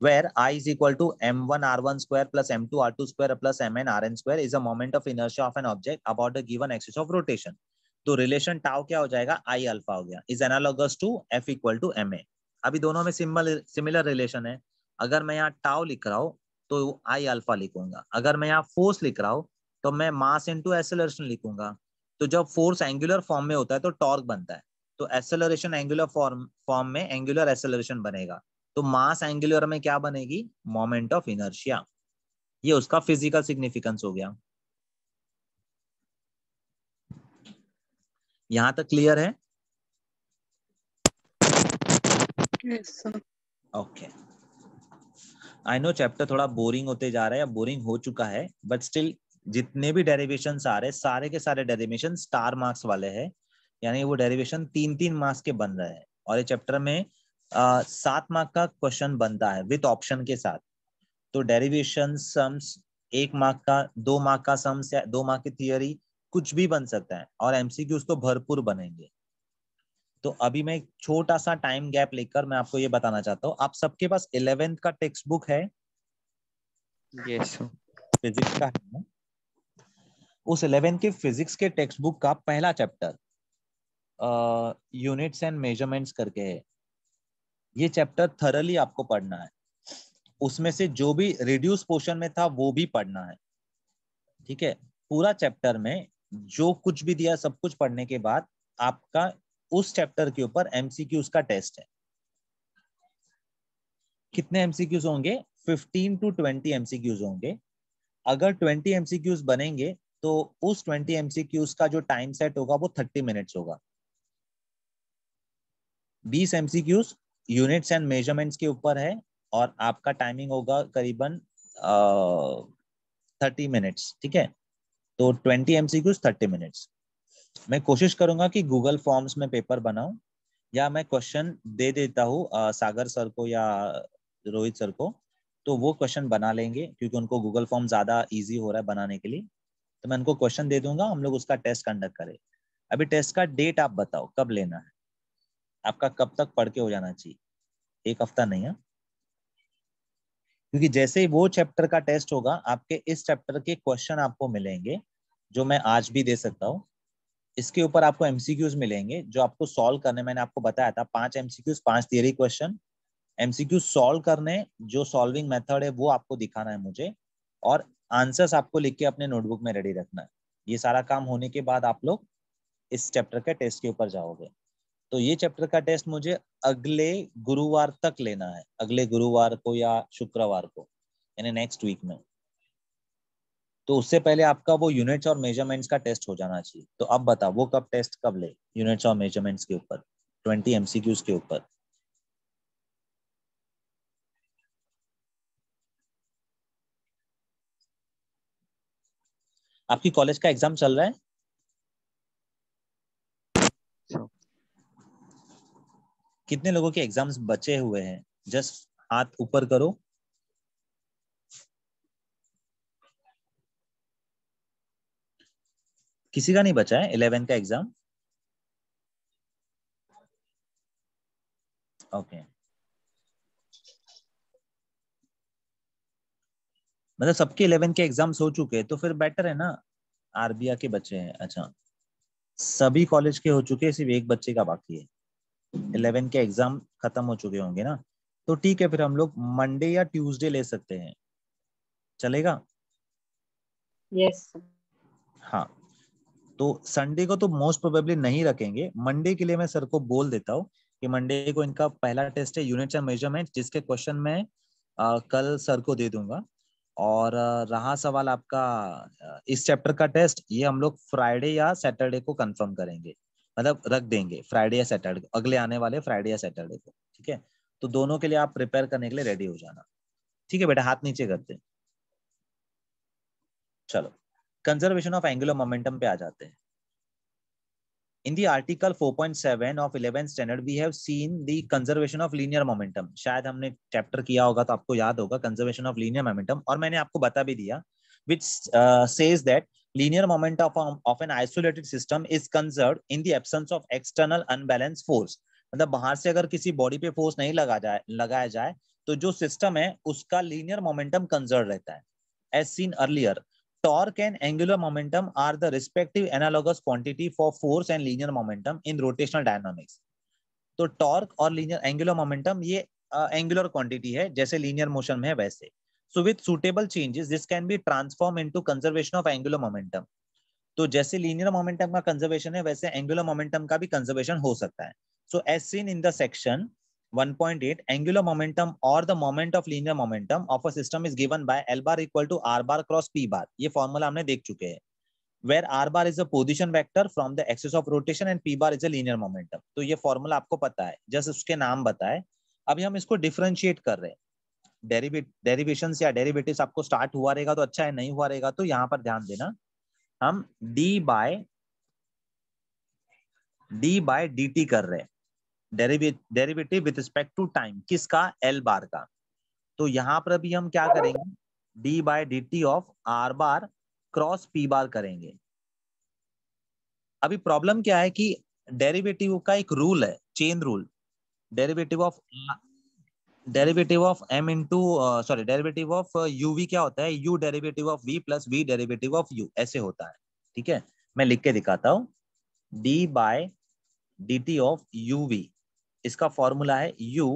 where i is equal to m1 r1 square plus m2 r2 square plus mn rn square is a moment of inertia of an object about the given axis of rotation तो रिलेशन टाउ क्या हो जाएगा I alpha हो गया is analogous to F equal to M A अभी दोनों में similar similar relation है अगर मैं यहाँ टाउ लिख रहा हूँ तो आई अल्फा लिखूंगा अगर मैं यहाँ फोर्स लिख रहा हूँ तो मैं मास इंटू एसेलरेशन लिखूंगा तो जब फोर्स एंगुलर फॉर्म में होता है तो टॉर्क बनता है तो एसेलरेशन एंगुलर फॉर्म फॉर्म में एंगुलर एसेलरेशन बनेगा तो मास एंगुलर में क्या बनेगी मोमेंट ऑफ इनर्शिया ये उसका फिजिकल सिग्निफिकेंस हो गया यहां तक क्लियर है ओके आई नो चैप्टर थोड़ा बोरिंग होते जा रहा है या बोरिंग हो चुका है बट स्टिल जितने भी डेरिवेशन आ रहे सारे के सारे डेरिवेशन स्टार मार्क्स वाले हैं यानी वो डेरिवेशन तीन तीन मार्क्स के बन रहे हैं और ये चैप्टर में सात मार्क का क्वेश्चन बनता है विथ ऑप्शन के साथ तो डेरिवेशन सम्स एक मार्क का दो मार्क का सम्स या दो मार्क की थियोरी कुछ भी बन सकता है और एमसीक्यूज तो भरपूर बनेंगे तो अभी मैं एक छोटा सा टाइम गैप लेकर मैं आपको ये बताना चाहता हूँ आप सबके पास इलेवेंथ का टेक्स्ट बुक है yes. फिजिक्स का है ना उस इलेवेंथ के फिजिक्स के टेक्स्ट बुक का पहला चैप्टर यूनिट्स एंड मेजरमेंट्स करके है ये चैप्टर थरली आपको पढ़ना है उसमें से जो भी रिड्यूस पोर्शन में था वो भी पढ़ना है ठीक है पूरा चैप्टर में जो कुछ भी दिया सब कुछ पढ़ने के बाद आपका उस चैप्टर के ऊपर एमसीक्यूज का टेस्ट है कितने एमसीक्यूज होंगे 15 टू 20 एमसीक्यूज होंगे अगर 20 एमसीक्यूज बनेंगे तो उस 20 एमसीक्यूज का जो टाइम सेट होगा वो 30 मिनट्स होगा 20 एमसीक्यूज यूनिट्स एंड मेजरमेंट्स के ऊपर है और आपका टाइमिंग होगा करीबन थर्टी मिनट्स ठीक है तो twenty M C thirty minutes मैं कोशिश करूंगा कि गूगल फॉर्म्स में पेपर बनाऊं या मैं क्वेश्चन दे देता हूँ सागर सर को या रोहित सर को तो वो क्वेश्चन बना लेंगे क्योंकि उनको गूगल फॉर्म ज़्यादा इजी हो रहा है बनाने के लिए तो मैं उनको क्वेश्चन दे दूंगा हम लोग उसका टेस्ट कंडक्ट करें अभी टेस्ट का डेट आप बताओ कब लेना है आपका कब तक पढ़ के हो जाना चाहिए एक हफ्ता नहीं है हाँ? क्योंकि जैसे ही वो चैप्टर का टेस्ट होगा आपके इस चैप्टर के क्वेश्चन आपको मिलेंगे जो मैं आज भी दे सकता हूँ इसके ऊपर आपको एमसीक्यूज मिलेंगे जो आपको सॉल्व करने मैंने आपको बताया था पांच एमसीक्यूज पांच थियरी क्वेश्चन एमसीक्यू सॉल्व करने जो सॉल्विंग मेथड है वो आपको दिखाना है मुझे और आंसर्स आपको लिख के अपने नोटबुक में रेडी रखना है ये सारा काम होने के बाद आप लोग इस चैप्टर के टेस्ट के ऊपर जाओगे तो ये चैप्टर का टेस्ट मुझे अगले गुरुवार तक लेना है अगले गुरुवार को या शुक्रवार को यानी नेक्स्ट वीक में तो उससे पहले आपका वो यूनिट्स और मेजरमेंट्स का टेस्ट हो जाना चाहिए तो अब बताओ वो कब टेस्ट कब ले यूनिट्स और मेजरमेंट्स के ऊपर ट्वेंटी एमसीक्यूज के ऊपर आपकी कॉलेज का एग्जाम चल रहा है कितने लोगों के एग्जाम्स बचे हुए हैं जस्ट हाथ ऊपर करो किसी का नहीं बचा है इलेवेंथ का एग्जाम ओके okay. मतलब सबके इलेवेंथ के एग्जाम्स हो चुके हैं तो फिर बेटर है ना आरबीआई के बच्चे हैं अच्छा सभी कॉलेज के हो चुके हैं सिर्फ एक बच्चे का बाकी है इलेवन के एग्जाम खत्म हो चुके होंगे ना तो ठीक है फिर हम लोग मंडे या ट्यूसडे ले सकते हैं चलेगा यस yes. हाँ तो संडे को तो मोस्ट प्रोबेबली नहीं रखेंगे मंडे के लिए मैं सर को बोल देता हूँ कि मंडे को इनका पहला टेस्ट है यूनिट एंड मेजरमेंट जिसके क्वेश्चन मैं आ, कल सर को दे दूंगा और रहा सवाल आपका इस चैप्टर का टेस्ट ये हम लोग फ्राइडे या सैटरडे को कंफर्म करेंगे मतलब रख देंगे फ्राइडे या सैटरडे अगले आने वाले फ्राइडे या सैटरडे को ठीक है तो दोनों के लिए आप प्रिपेयर करने के लिए रेडी हो जाना ठीक है बेटा हाथ नीचे करते हैं चलो कंजर्वेशन ऑफ एंगुलर मोमेंटम पे आ जाते हैं in the article 4.7 of 11th standard we have seen the conservation of linear momentum शायद हमने चैप्टर किया होगा तो आपको याद होगा कंजर्वेशन ऑफ लीनियर मोमेंटम और मैंने आपको बता भी दिया which says that linear moment of, um, of an isolated system is conserved in the absence of external unbalanced force मतलब बाहर से अगर किसी बॉडी पे फोर्स नहीं लगा जाए लगाया जाए तो जो सिस्टम है उसका लीनियर मोमेंटम कंजर्व रहता है as seen earlier torque and angular momentum are the respective analogous quantity for force and linear momentum in rotational dynamics तो टॉर्क और लीनियर एंगुलर मोमेंटम ये एंगुलर uh, क्वांटिटी है जैसे linear motion में है वैसे so with suitable changes this can be transform into conservation of angular momentum तो जैसे लीनियर मोमेंटम का कंजर्वेशन है वैसे एंगुलर मोमेंटम का भी कंजर्वेशन हो सकता है so as seen in the section 1.8 angular momentum और the moment of linear momentum of a system is given by L bar equal to R bar cross P bar ये formula हमने देख चुके हैं where R bar is a position vector from the axis of rotation and P bar is a linear momentum तो ये formula आपको पता है जस्ट उसके नाम बताए अभी हम इसको डिफ्रेंशिएट कर रहे हैं डेरिवेशन या डेरिवेटिव आपको स्टार्ट हुआ रहेगा तो अच्छा है नहीं हुआ रहेगा तो यहां पर ध्यान देना हम D by D by D T कर रहे हैं derivative with respect to time किसका एल बार का तो यहां पर भी हम क्या करेंगे D by D T of R bar cross P bar करेंगे अभी प्रॉब्लम क्या है कि डेरिवेटिव का एक रूल है chain rule derivative of derivative of M into sorry derivative of U V क्या होता है U derivative of V plus V derivative of U ऐसे होता है ठीक है मैं लिख के दिखाता हूं D by D T of U V इसका फॉर्मूला है U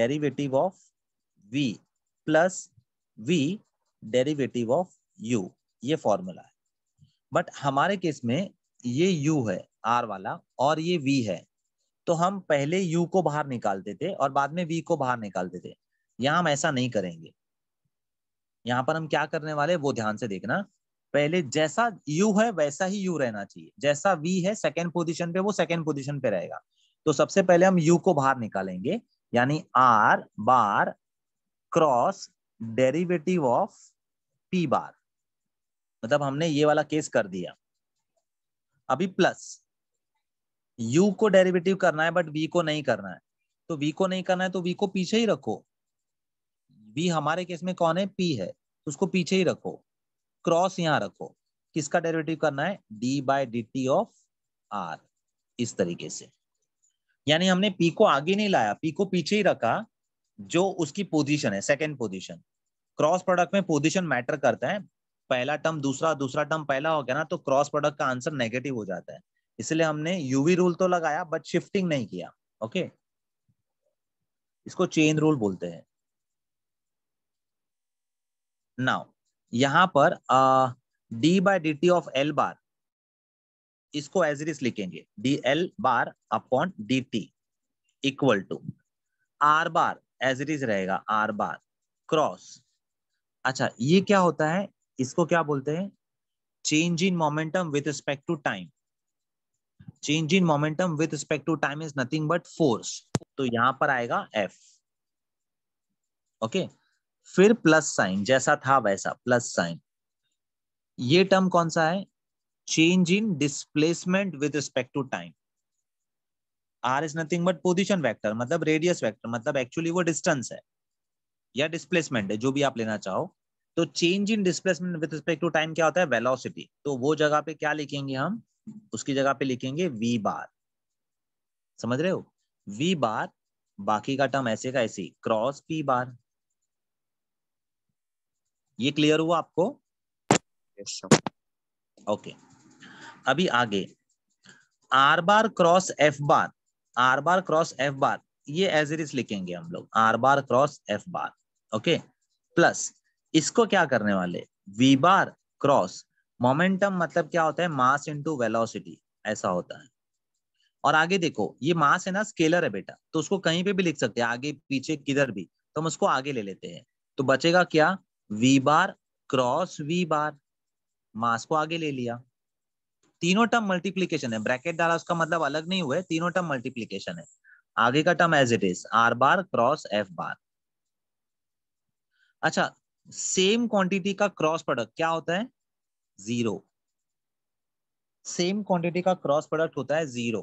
derivative of V plus V derivative of U ये फॉर्मूला है बट हमारे केस में ये यू है आर वाला और ये वी है तो हम पहले यू को बाहर निकालते थे और बाद में वी को बाहर निकालते थे यहां हम ऐसा नहीं करेंगे यहां पर हम क्या करने वाले वो ध्यान से देखना पहले जैसा यू है वैसा ही यू रहना चाहिए जैसा वी है सेकेंड पोजिशन पे वो सेकेंड पोजिशन पे रहेगा तो सबसे पहले हम यू को बाहर निकालेंगे यानी R bar cross derivative of P bar मतलब हमने ये वाला केस कर दिया अभी प्लस यू को डेरिवेटिव करना है बट वी को नहीं करना है तो वी को नहीं करना है तो वी को पीछे ही रखो वी हमारे केस में कौन है पी है तो उसको पीछे ही रखो क्रॉस यहाँ रखो किसका डेरिवेटिव करना है D by D T of R इस तरीके से यानी हमने पी को आगे नहीं लाया पी को पीछे ही रखा जो उसकी पोजीशन है सेकंड पोजीशन क्रॉस प्रोडक्ट में पोजीशन मैटर करता है पहला टर्म दूसरा दूसरा टर्म पहला हो गया ना तो क्रॉस प्रोडक्ट का आंसर नेगेटिव हो जाता है इसलिए हमने यूवी रूल तो लगाया बट शिफ्टिंग नहीं किया ओके इसको चेन रूल बोलते हैं नाउ यहां पर D by D T of L bar इसको एज इज लिखेंगे D L bar upon D T equal to R bar as is रहेगा आर बार क्रॉस अच्छा ये क्या होता है इसको क्या बोलते हैं change in momentum with respect to time change in momentum with respect to time is nothing but force तो यहां पर आएगा एफ ओके फिर प्लस साइन जैसा था वैसा प्लस साइन ये टर्म कौन सा है change in displacement with respect to time R is nothing but position vector मतलब रेडियस वैक्टर मतलब एक्चुअली वो डिस्टेंस है या डिस्प्लेसमेंट है जो भी आप लेना चाहो तो change in displacement with respect to time क्या होता है वेलोसिटी तो वो जगह पे क्या लिखेंगे हम उसकी जगह पे लिखेंगे वी बार समझ रहे हो वी बार बाकी का टर्म ऐसे का ऐसे क्रॉस पी बार ये क्लियर हुआ आपको ओके yes, ओके okay. अभी आगे R bar cross F bar R bar cross F bar ये एज इज लिखेंगे हम लोग R bar cross F bar okay plus इसको क्या करने वाले वी बार क्रॉस मोमेंटम मतलब क्या होता है मास इंटू वेलोसिटी ऐसा होता है और आगे देखो ये मास है ना स्केलर है बेटा तो उसको कहीं पे भी लिख सकते हैं आगे पीछे किधर भी तो हम उसको आगे ले लेते हैं तो बचेगा क्या V bar cross V bar mass को आगे ले लिया तीनों टर्म मल्टीप्लीकेशन है ब्रैकेट डाला उसका मतलब अलग नहीं है तीनों टर्म मल्टीप्लीकेशन है आगे का term as it is R bar cross F bar अच्छा सेम क्वांटिटी का क्रॉस प्रोडक्ट क्या होता है जीरो सेम क्वांटिटी का क्रॉस प्रोडक्ट होता है जीरो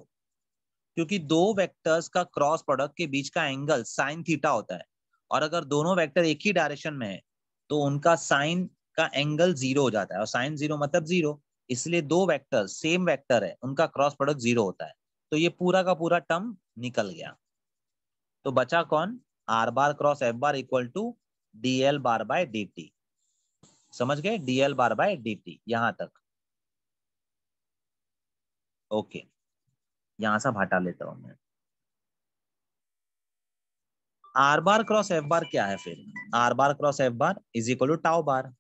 क्योंकि दो वेक्टर्स का क्रॉस प्रोडक्ट के बीच का एंगल साइन थीटा होता है और अगर दोनों वेक्टर एक ही डायरेक्शन में है तो उनका साइन का एंगल जीरो हो जाता है और साइन जीरो मतलब जीरो इसलिए दो वेक्टर सेम वेक्टर है उनका क्रॉस प्रोडक्ट जीरो होता है तो ये पूरा का पूरा टर्म निकल गया तो बचा कौन R bar cross F bar equal to D L bar by D T समझ गए डीएल बार बाय डी यहां तक ओके यहां से हटा लेता हूं मैं R bar cross F bar क्या है फिर R bar cross F bar is equal to tau bar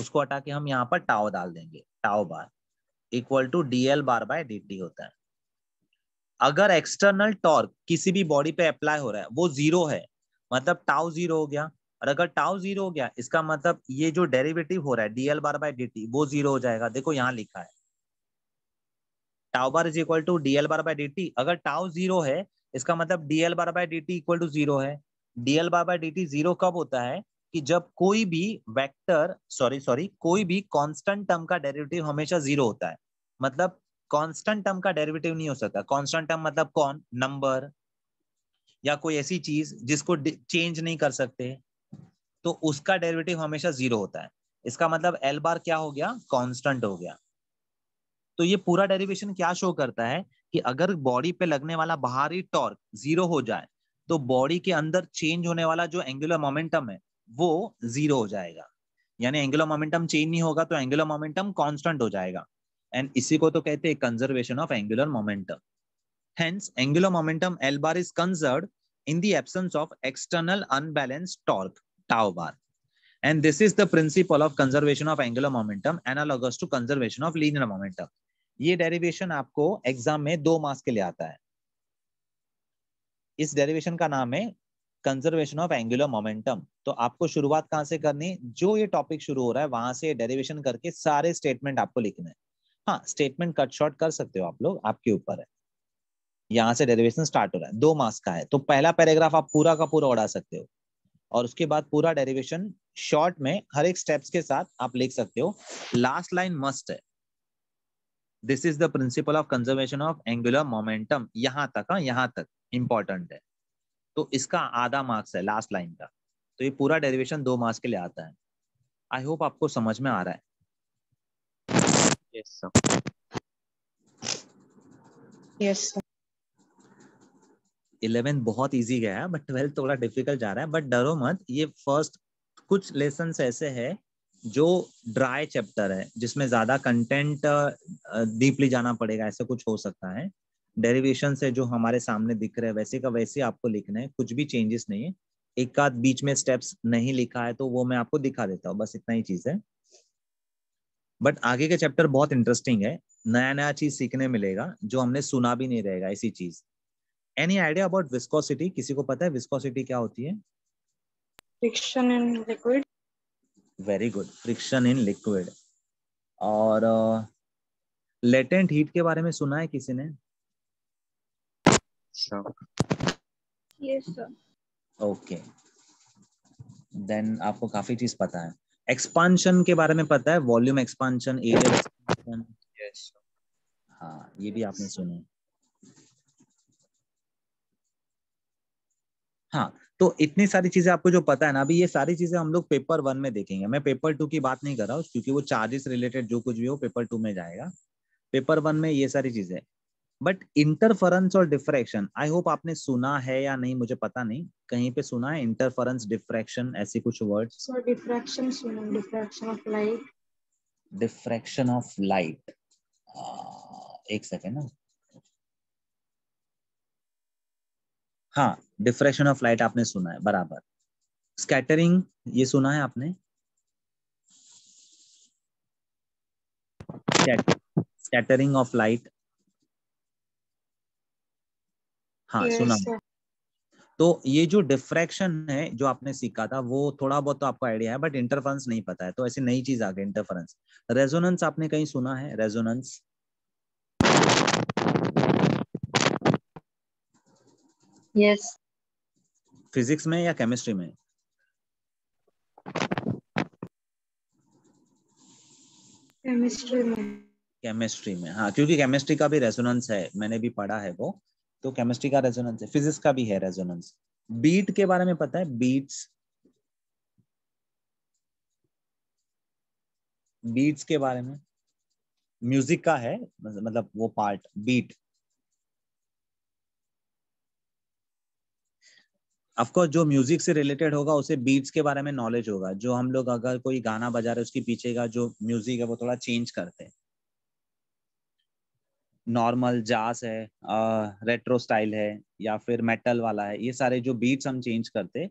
उसको हटा के हम यहां पर टाओ डाल देंगे tau bar equal to DL bar by D होता है अगर एक्सटर्नल टॉर्क किसी भी बॉडी पे अप्लाई हो रहा है वो जीरो है मतलब टाउ जीरो हो गया और अगर टाउ जीरो हो गया इसका मतलब ये जो डेरिवेटिव हो रहा है डीएल बार बाय डी वो जीरो हो जाएगा देखो यहाँ लिखा है tau bar is equal to DL bar by D अगर टाउ जीरो है इसका मतलब DL bar by D equal to zero है DL bar by D zero कब होता है कि जब कोई भी वैक्टर सॉरी सॉरी कोई भी कॉन्स्टेंट टर्म का डेरिवेटिव हमेशा जीरो होता है मतलब कांस्टेंट टर्म का डेरिवेटिव नहीं हो सकता कांस्टेंट टर्म मतलब कौन नंबर या कोई ऐसी चीज जिसको चेंज नहीं कर सकते तो उसका डेरिवेटिव हमेशा जीरो होता है इसका मतलब एल बार क्या हो गया कॉन्स्टेंट हो गया तो ये पूरा डेरिवेशन क्या शो करता है कि अगर बॉडी पे लगने वाला बाहरी टॉर्क जीरो हो जाए तो बॉडी के अंदर चेंज होने वाला जो एंगुलर मोमेंटम है वो जीरो हो जाएगा यानी एंगुलर मोमेंटम चेंज नहीं होगा तो एंगुलर मोमेंटम कांस्टेंट हो जाएगा एंड इसी को तो कहते हैं conservation of angular momentum hence angular momentum L bar is conserve in the absence of external unbalanced torque tau bar. And this is the principle of conservation of angular momentum analogous to conservation of linear momentum. ye derivation aapko exam mein दो marks ke liye aata hai इस derivation का नाम है conservation of angular momentum तो आपको शुरुआत कहां से करनी जो ये टॉपिक शुरू हो रहा है वहां से डेरिवेशन करके सारे स्टेटमेंट आपको लिखना है हाँ स्टेटमेंट कट शॉर्ट कर सकते हो आप लोग आपके ऊपर है यहां से डेरिवेशन स्टार्ट हो रहा है दो मास का है तो पहला पैराग्राफ आप पूरा का पूरा उड़ा सकते हो और उसके बाद पूरा डेरिवेशन शॉर्ट में हर एक स्टेप्स के साथ आप लिख सकते हो लास्ट लाइन मस्ट है this is the principle of conservation of angular momentum यहां तक हाँ यहां तक इंपॉर्टेंट है तो इसका आधा मार्क्स है लास्ट लाइन का तो ये पूरा डेरिवेशन दो मार्क्स के लिए आता है आई होप आपको समझ में आ रहा है yes sir yes sir eleventh बहुत ईजी गया है बट ट्वेल्थ थोड़ा डिफिकल्ट जा रहा है बट डरो मत ये फर्स्ट कुछ लेसन ऐसे है जो ड्राई चैप्टर है जिसमें ज्यादा कंटेंट डीपली जाना पड़ेगा ऐसे कुछ हो सकता है डेरिवेशन से जो हमारे सामने दिख रहे हैं वैसे का वैसे आपको लिखना है कुछ भी चेंजेस नहीं है एक आध बीच में स्टेप्स नहीं लिखा है तो वो मैं आपको दिखा देता हूँ बस इतना ही चीज है बट आगे का चैप्टर बहुत इंटरेस्टिंग है नया नया चीज सीखने मिलेगा जो हमने सुना भी नहीं रहेगा ऐसी चीज एनी आइडिया अबाउट विस्कोसिटी किसी को पता है विस्कोसिटी क्या होती है friction in liquid very good friction in liquid और लेटेंट uh, हीट के बारे में सुना है किसी ने ओके देन yes, okay. आपको काफी चीज पता है एक्सपांशन के बारे में पता है वॉल्यूम एक्सपांशन एरियल एक्सपांशन हाँ ये भी आपने सुना है हाँ तो इतनी सारी चीजें आपको जो पता है ना अभी ये सारी चीजें हम लोग पेपर वन में देखेंगे मैं पेपर टू की बात नहीं कर रहा हूँ क्योंकि वो चार्जेस रिलेटेड जो कुछ भी हो पेपर टू में जाएगा पेपर वन में ये सारी चीजें बट इंटरफरेंस और डिफ्रैक्शन आई होप आपने सुना है या नहीं मुझे पता नहीं कहीं पे सुना है इंटरफरेंस डिफ्रैक्शन ऐसे कुछ word diffraction diffraction of light diffraction of light एक सेकेंड ना हाँ डिफ्रेक्शन ऑफ लाइट आपने सुना है बराबर स्कैटरिंग ये सुना है आपने स्कैटरिंग ऑफ लाइट हाँ yes, सुना तो ये जो डिफ्रेक्शन है जो आपने सीखा था वो थोड़ा बहुत तो आपको आइडिया है बट इंटरफरेंस नहीं पता है तो ऐसी नई चीज आ गई इंटरफरेंस रेजोनेंस आपने कहीं सुना है रेजोनेंस यस फिजिक्स में या केमिस्ट्री में केमिस्ट्री में केमिस्ट्री में हाँ क्योंकि केमिस्ट्री का भी रेजोनेंस है मैंने भी पढ़ा है वो तो केमिस्ट्री का रेजोनेंस है फिजिक्स का भी है रेजोनेंस बीट के बारे में पता है बीट्स बीट्स के बारे में म्यूजिक का है मतलब वो पार्ट बीट अफकोर्स जो म्यूजिक से रिलेटेड होगा उसे बीट्स के बारे में नॉलेज होगा जो हम लोग अगर कोई गाना बजा रहे उसके पीछे का जो म्यूजिक है वो थोड़ा चेंज करते हैं नॉर्मल जास है रेट्रो स्टाइल है या फिर मेटल वाला है ये सारे जो बीट्स हम चेंज करते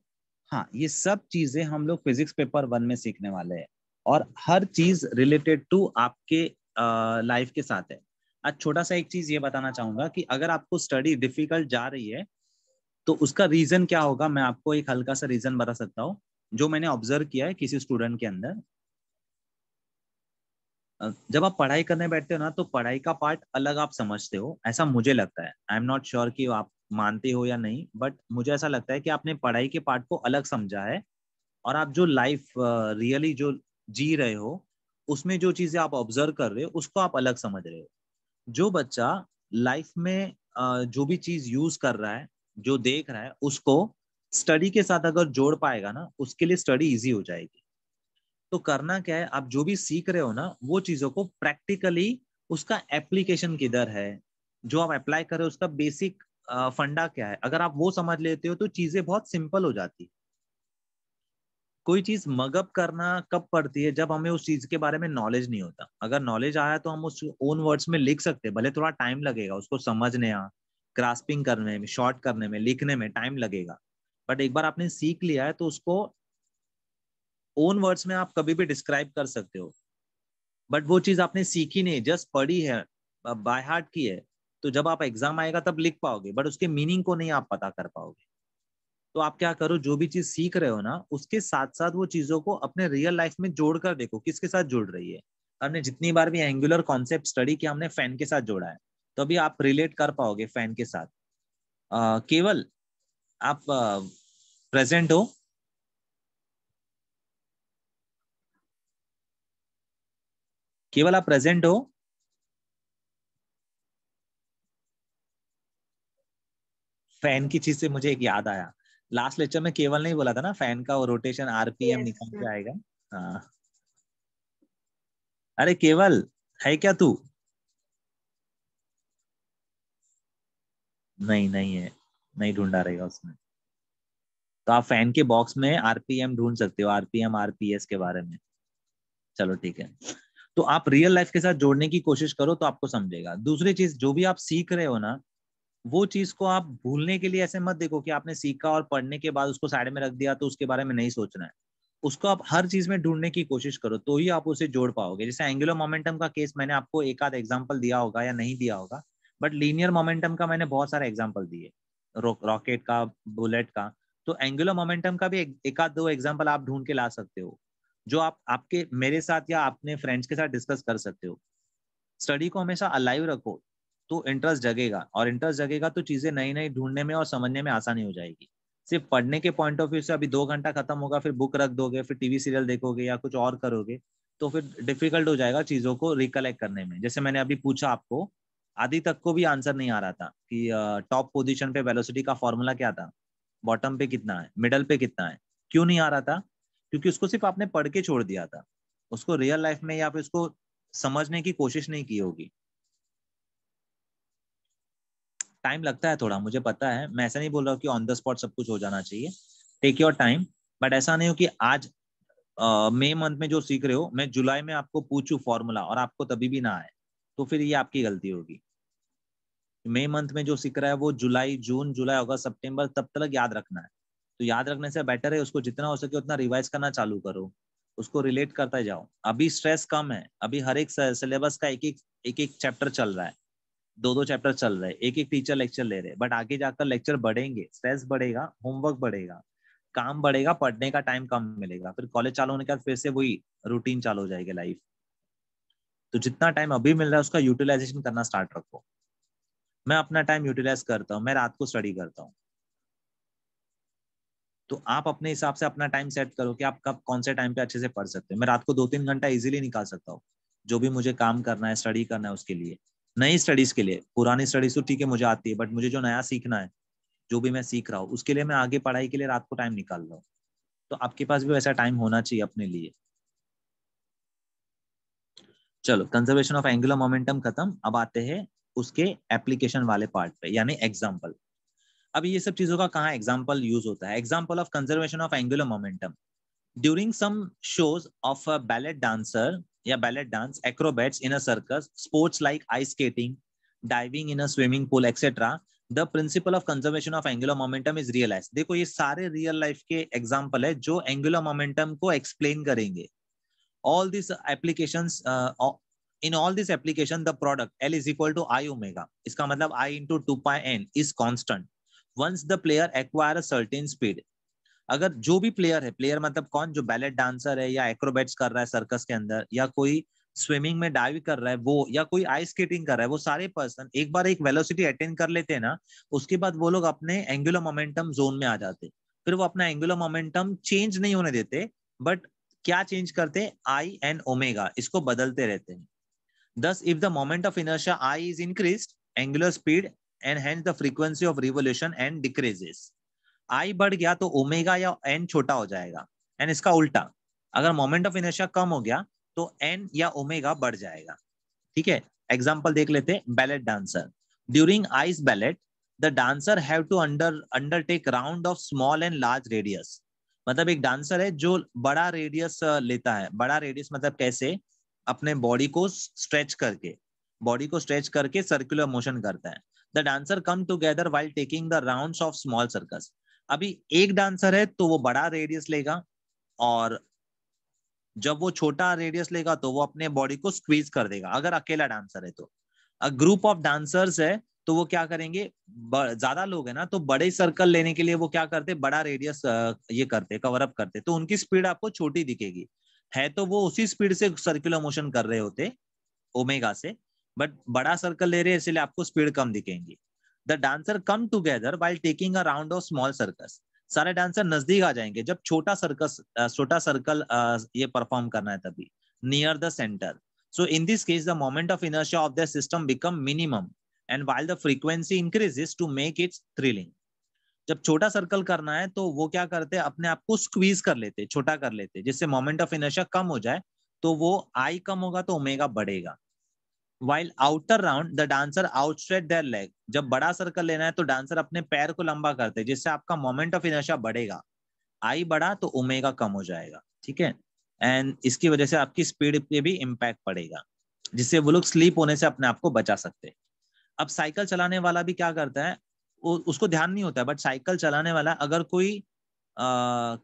हाँ ये सब चीजें हम लोग फिजिक्स पेपर वन में सीखने वाले हैं और हर चीज रिलेटेड टू आपके लाइफ के साथ है आज छोटा सा एक चीज ये बताना चाहूंगा कि अगर आपको स्टडी डिफिकल्ट जा रही है तो उसका रीजन क्या होगा मैं आपको एक हल्का सा रीजन बता सकता हूँ जो मैंने ऑब्जर्व किया है किसी स्टूडेंट के अंदर जब आप पढ़ाई करने बैठते हो ना तो पढ़ाई का पार्ट अलग आप समझते हो ऐसा मुझे लगता है आई एम नॉट श्योर कि आप मानते हो या नहीं बट मुझे ऐसा लगता है कि आपने पढ़ाई के पार्ट को अलग समझा है और आप जो लाइफ रियली जो जी रहे हो उसमें जो चीजें आप ऑब्जर्व कर रहे हो उसको आप अलग समझ रहे हो जो बच्चा लाइफ में जो भी चीज यूज कर रहा है जो देख रहा है उसको स्टडी के साथ अगर जोड़ पाएगा ना उसके लिए स्टडी इजी हो जाएगी तो करना क्या है आप जो भी सीख रहे हो ना वो चीजों को प्रैक्टिकली उसका एप्लीकेशन किधर है जो आप अप्लाई कर रहे हो उसका बेसिक फंडा क्या है अगर आप वो समझ लेते हो तो चीजें बहुत सिंपल हो जाती है कोई चीज मगअप करना कब पड़ती है जब हमें उस चीज के बारे में नॉलेज नहीं होता अगर नॉलेज आया तो हम उस ओन वर्ड्स में लिख सकते भले थोड़ा टाइम लगेगा उसको समझने आ ग्रास्पिंग करने में शॉर्ट करने में लिखने में टाइम लगेगा बट एक बार आपने सीख लिया है तो उसको ओन वर्ड्स में आप कभी भी डिस्क्राइब कर सकते हो बट वो चीज आपने सीखी नहीं जस्ट पढ़ी है बाय हार्ट की है तो जब आप एग्जाम आएगा तब लिख पाओगे बट उसके मीनिंग को नहीं आप पता कर पाओगे तो आप क्या करो जो भी चीज सीख रहे हो ना उसके साथ साथ वो चीजों को अपने रियल लाइफ में जोड़कर देखो किसके साथ जुड़ रही है हमने जितनी बार भी एंगुलर कॉन्सेप्ट स्टडी किया हमने फैन के साथ जोड़ा है तो अभी आप रिलेट कर पाओगे फैन के साथ आ, केवल आप प्रेजेंट हो केवल आप प्रेजेंट हो फैन की चीज से मुझे एक याद आया लास्ट लेक्चर में केवल नहीं बोला था ना फैन का रोटेशन आरपीएम निकाल के आएगा हाँ। अरे केवल है क्या तू नहीं नहीं है नहीं ढूंढा रहेगा उसमें तो आप फैन के बॉक्स में आरपीएम ढूंढ सकते हो आरपीएम आरपीएस के बारे में चलो ठीक है तो आप रियल लाइफ के साथ जोड़ने की कोशिश करो तो आपको समझेगा दूसरी चीज जो भी आप सीख रहे हो ना वो चीज को आप भूलने के लिए ऐसे मत देखो कि आपने सीखा और पढ़ने के बाद उसको साइड में रख दिया तो उसके बारे में नहीं सोचना है उसको आप हर चीज में ढूंढने की कोशिश करो तो ही आप उसे जोड़ पाओगे जैसे एंगुलर मोमेंटम का केस मैंने आपको एक आध एग्जाम्पल दिया होगा या नहीं दिया होगा बट लीनियर मोमेंटम का मैंने बहुत सारे एग्जाम्पल दिए रॉकेट का बुलेट का तो एंगुलर मोमेंटम का भी एक आध दो एग्जाम्पल आप ढूंढ के ला सकते हो जो आप आपके मेरे साथ या अपने फ्रेंड्स के साथ डिस्कस कर सकते हो स्टडी को हमेशा अलाइव रखो तो इंटरेस्ट जगेगा और इंटरेस्ट जगेगा तो चीजें नई नई ढूंढने में और समझने में आसानी हो जाएगी सिर्फ पढ़ने के पॉइंट ऑफ व्यू से अभी दो घंटा खत्म होगा फिर बुक रख दोगे फिर टीवी सीरियल देखोगे या कुछ और करोगे तो फिर डिफिकल्ट हो जाएगा चीजों को रिकलेक्ट करने में जैसे मैंने अभी पूछा आपको आदि तक को भी आंसर नहीं आ रहा था कि टॉप पोजीशन पे वेलोसिटी का फॉर्मूला क्या था बॉटम पे कितना है मिडल पे कितना है क्यों नहीं आ रहा था क्योंकि उसको सिर्फ आपने पढ़ के छोड़ दिया था उसको रियल लाइफ में या फिर उसको समझने की कोशिश नहीं की होगी टाइम लगता है थोड़ा मुझे पता है मैं ऐसा नहीं बोल रहा हूँ कि ऑन द स्पॉट सब कुछ हो जाना चाहिए टेक योर टाइम बट ऐसा नहीं हो कि आज uh, मंथ में जो सीख रहे हो मैं जुलाई में आपको पूछूं फॉर्मूला और आपको तभी भी ना आए तो फिर ये आपकी गलती होगी मई मंथ में जो सीख रहा है वो जुलाई जून जुलाई अगस्त सितंबर तब तक याद रखना है तो याद रखने से बेटर है उसको जितना हो सके उतना रिवाइज करना चालू करो उसको रिलेट करता जाओ अभी स्ट्रेस कम है अभी हर एक सिलेबस का एक एक एक एक चैप्टर चल रहा है दो दो चैप्टर चल रहे हैं एक एक टीचर लेक्चर ले रहे हैं बट आगे जाकर लेक्चर बढ़ेंगे स्ट्रेस बढ़ेगा होमवर्क बढ़ेगा काम बढ़ेगा पढ़ने का टाइम कम मिलेगा फिर कॉलेज चालू होने के बाद फिर से वही रूटीन चालू हो जाएगी लाइफ तो जितना टाइम अभी मिल रहा है उसका यूटिलाइजेशन करना स्टार्ट रखो मैं अपना टाइम यूटिलाइज करता हूँ मैं रात को स्टडी करता हूँ तो आप अपने हिसाब से अपना टाइम सेट करो कि आप कब कौन से टाइम पे अच्छे से पढ़ सकते हैं मैं रात को दो तीन घंटा इजीली निकाल सकता हूँ जो भी मुझे काम करना है स्टडी करना है उसके लिए नई स्टडीज के लिए पुरानी स्टडीज तो ठीक है मुझे आती है बट मुझे जो नया सीखना है जो भी मैं सीख रहा हूँ उसके लिए मैं आगे पढ़ाई के लिए रात को टाइम निकाल रहा हूँ तो आपके पास भी वैसा टाइम होना चाहिए अपने लिए चलो कंजर्वेशन ऑफ एंगुलर मोमेंटम खत्म अब आते हैं उसके एप्लीकेशन वाले पार्ट पे यानी एग्जाम्पल अब ये सब चीजों का कहा एग्जाम्पल यूज होता है example of conservation of angular momentum during some shows of a ballet dancer या ballet dance acrobats in a circus sports like ice skating diving in a swimming pool etcetera the principle of conservation of angular momentum is realize देखो ये सारे real life के example है जो angular momentum को explain करेंगे all this application in all this application the product L is equal to I omega इसका मतलब I into two pi N is constant once the player acquire a certain speed अगर जो भी player है player मतलब कौन जो ballot dancer है या एक्रोबेट्स कर रहा है सर्कस के अंदर या कोई स्विमिंग में डाइव कर रहा है वो या कोई आइस स्केटिंग कर रहा है वो सारे पर्सन एक बार एक वेलोसिटी अटेंड कर लेते हैं ना उसके बाद वो लोग अपने एंगुलर मोमेंटम जोन में आ जाते फिर वो अपना एंगुलर मोमेंटम चेंज नहीं होने देते बट क्या चेंज करते आई एंड ओमेगा इसको बदलते रहते हैं Thus, if the moment of inertia I is increased, angular speed and hence the frequency of revolution n decreases. I बढ़ गया तो ओमेगा या n छोटा हो जाएगा एंड इसका उल्टा अगर मोमेंट ऑफ इनर्शिया कम हो गया तो एन या ओमेगा बढ़ जाएगा ठीक है एग्जाम्पल देख लेते हैं ballet dancer during ice ballet the dancer have to under undertake round of small and large radius मतलब एक डांसर है जो बड़ा रेडियस लेता है बड़ा रेडियस मतलब कैसे अपने बॉडी को स्ट्रेच करके बॉडी को स्ट्रेच करके सर्कुलर मोशन करता है the dancer come together while taking the round of small circus अभी एक डांसर है तो वो बड़ा रेडियस लेगा और जब वो छोटा रेडियस लेगा तो वो अपने बॉडी को स्क्वीज कर देगा अगर अकेला डांसर है तो ग्रुप ऑफ डांसर्स है तो वो क्या करेंगे ज्यादा लोग है ना तो बड़े सर्कल लेने के लिए वो क्या करते बड़ा रेडियस ये करते कवर अप करते तो उनकी स्पीड आपको छोटी दिखेगी है तो वो उसी स्पीड से सर्कुलर मोशन कर रहे होते ओमेगा से बट बड़ा सर्कल ले रहे हैं इसलिए आपको स्पीड कम दिखेंगी the dancer come together while taking a round of small circus सारे डांसर नजदीक आ जाएंगे जब छोटा सर्कस छोटा सर्कल ये परफॉर्म करना है तभी near the centre so in this case the moment of inertia of the system become minimum and while the frequency increases to make its thrilling जब छोटा सर्कल करना है तो वो क्या करते हैं अपने आप को स्क्वीज कर लेते छोटा कर लेते जिससे मोमेंट ऑफ इनर्शिया कम हो जाए तो वो आई कम होगा तो ओमेगा बढ़ेगा while outer round the dancer outstretch their leg जब बड़ा सर्कल लेना है तो डांसर अपने पैर को लंबा करते जिससे आपका मोमेंट ऑफ इनर्शिया बढ़ेगा आई बढ़ा तो ओमेगा कम हो जाएगा ठीक है एंड इसकी वजह से आपकी स्पीड पे भी इम्पैक्ट पड़ेगा जिससे वो लोग स्लीप होने से अपने आप को बचा सकते अब साइकिल चलाने वाला भी क्या करता है उसको ध्यान नहीं होता है बट साइकिल चलाने वाला अगर कोई आ,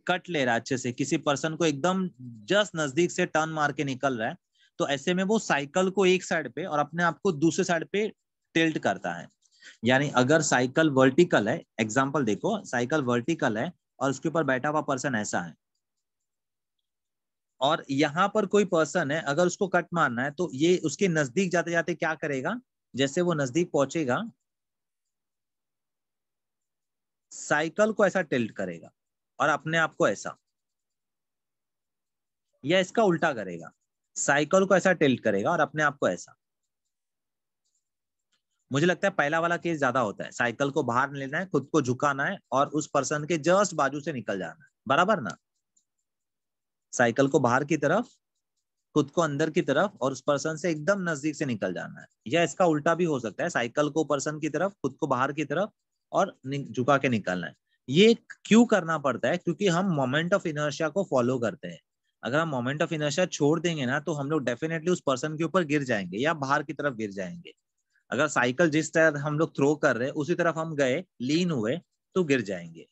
कट ले रहा है अच्छे से किसी पर्सन को एकदम जस्ट नजदीक से टर्न मार के निकल रहा है तो ऐसे में वो साइकिल को एक साइड पे और अपने आप को दूसरे साइड पे टिल्ट करता है यानी अगर साइकिल वर्टिकल है एग्जाम्पल देखो साइकिल वर्टिकल है और उसके ऊपर बैठा हुआ पर्सन ऐसा है और यहाँ पर कोई पर्सन है अगर उसको कट मारना है तो ये उसके नजदीक जाते जाते क्या करेगा जैसे वो नजदीक पहुंचेगा साइकिल को ऐसा टिल्ट करेगा और अपने आप को ऐसा या इसका उल्टा करेगा साइकिल को ऐसा टिल्ट करेगा और अपने आप को ऐसा मुझे लगता है पहला वाला केस ज्यादा होता है साइकिल को बाहर लेना है खुद को झुकाना है और उस पर्सन के जस्ट बाजू से निकल जाना है बराबर ना साइकिल को बाहर की तरफ खुद को अंदर की तरफ और उस पर्सन से एकदम नजदीक से निकल जाना है या इसका उल्टा भी हो सकता है साइकिल को पर्सन की तरफ खुद को बाहर की तरफ और झुका के निकालना है ये क्यों करना पड़ता है क्योंकि हम मोमेंट ऑफ इनर्शिया को फॉलो करते हैं अगर हम मोमेंट ऑफ इनर्शिया छोड़ देंगे ना तो हम लोग डेफिनेटली उस पर्सन के ऊपर गिर जाएंगे या बाहर की तरफ गिर जाएंगे अगर साइकिल जिस तरह हम लोग थ्रो कर रहे हैं उसी तरफ हम गए लीन हुए तो गिर जाएंगे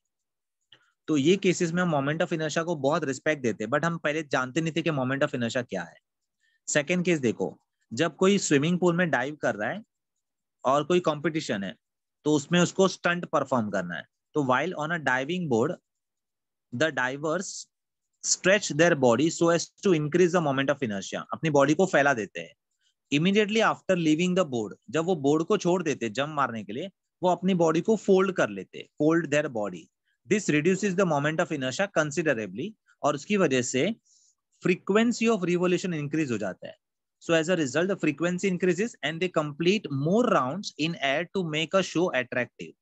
तो ये केसेस में हम मोमेंट ऑफ इनर्शिया को बहुत रिस्पेक्ट देते हैं बट हम पहले जानते नहीं थे कि मोमेंट ऑफ इनर्शिया क्या है सेकेंड केस देखो जब कोई स्विमिंग पूल में डाइव कर रहा है और कोई कॉम्पिटिशन है तो उसमें उसको स्टंट परफॉर्म करना है तो while on a diving board the divers stretch their body so as to increase the moment of inertia अपनी बॉडी को फैला देते हैं immediately after leaving the board जब वो बोर्ड को छोड़ देते जंप मारने के लिए वो अपनी बॉडी को फोल्ड कर लेते fold their body this reduce the moment of inertia considerably और उसकी वजह से फ्रीक्वेंसी ऑफ रिवोल्यूशन इंक्रीज हो जाता है So as a result, the frequency increases and they complete more rounds in air to make a show attractive.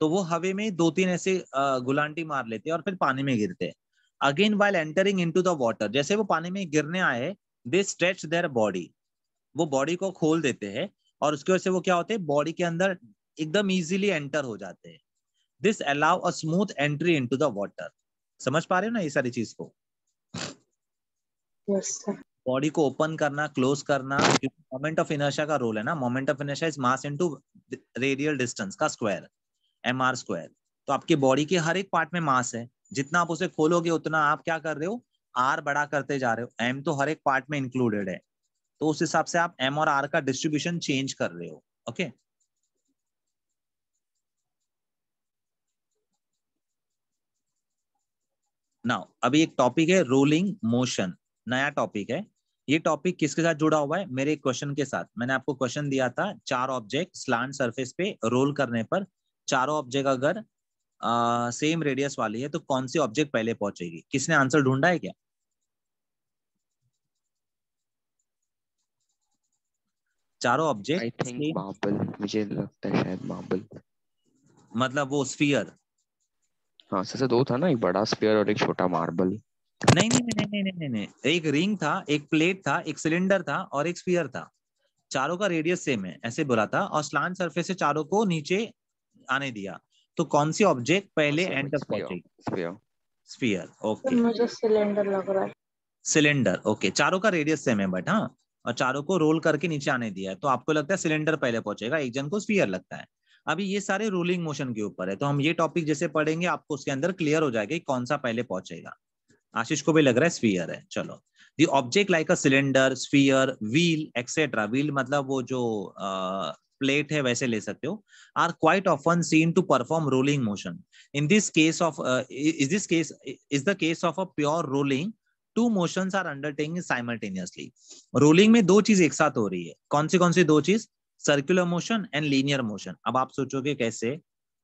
तो वो हवे में दो तीन ऐसे गुलांटी मार लेते हैं और फिर पानी में गिरते हैं again while entering into the water जैसे वो पानी में गिरने आए दे स्ट्रेच देयर बॉडी वो बॉडी को खोल देते हैं और उसकी वजह से वो क्या होते हैं बॉडी के अंदर एकदम इजीली एंटर हो जाते हैं this allow a smooth entry into the water समझ पा रहे हो ना ये सारी चीज को yes, sir. बॉडी को ओपन करना क्लोज करना मोमेंट ऑफ इनर्शिया का रोल है ना moment of inertia is mass into radial distance का स्क्वायर एम आर स्क्वायर तो आपके बॉडी के हर एक पार्ट में मास है जितना आप उसे खोलोगे उतना आप क्या कर रहे हो आर बड़ा करते जा रहे हो एम तो हर एक पार्ट में इंक्लूडेड है तो उस हिसाब से आप एम और आर का डिस्ट्रीब्यूशन चेंज कर रहे हो ओके okay? नाउ अभी एक टॉपिक है रोलिंग मोशन नया टॉपिक है ये टॉपिक किसके साथ जुड़ा हुआ है मेरे क्वेश्चन के साथ मैंने आपको क्वेश्चन दिया था चार ऑब्जेक्ट स्लांट सरफेस पे रोल करने पर चारों ऑब्जेक्ट अगर आ, सेम रेडियस वाली है तो कौन सी ऑब्जेक्ट पहले पहुंचेगी किसने आंसर ढूंढा है क्या चारों ऑब्जेक्ट मार्बल मुझे लगता है शायद मार्बल मतलब वो स्फीयर हाँ सर दो था ना एक बड़ा स्फीयर और एक छोटा मार्बल नहीं नहीं नहीं नहीं नहीं नहीं एक रिंग था एक प्लेट था एक सिलेंडर था और एक स्पीयर था चारों का रेडियस सेम है ऐसे बोला था और स्लान सरफेस से चारों को नीचे आने दिया तो कौन सी ऑब्जेक्ट पहले एंड तक स्पीयर ओके मुझे सिलेंडर लग रहा है सिलेंडर ओके चारों का रेडियस सेम है बट हाँ और चारों को रोल करके नीचे आने दिया है तो आपको लगता है सिलेंडर पहले पहुंचेगा एक जन को स्पीयर लगता है अभी ये सारे रोलिंग मोशन के ऊपर है तो हम ये टॉपिक जैसे पढ़ेंगे आपको उसके अंदर क्लियर हो जाएगा कौन सा पहले पहुंचेगा आशीष को भी लग रहा है स्फीयर है चलो the object like a cylinder sphere wheel etcetera wheel मतलब वो जो प्लेट है वैसे ले सकते हो are quite often seen to perform rolling motion in this case of is this case is the case of a pure rolling two motion are undertaking simultaneously rolling में दो चीज एक साथ हो रही है कौन सी कौन सी दो चीज circular motion and linear motion अब आप सोचोगे कैसे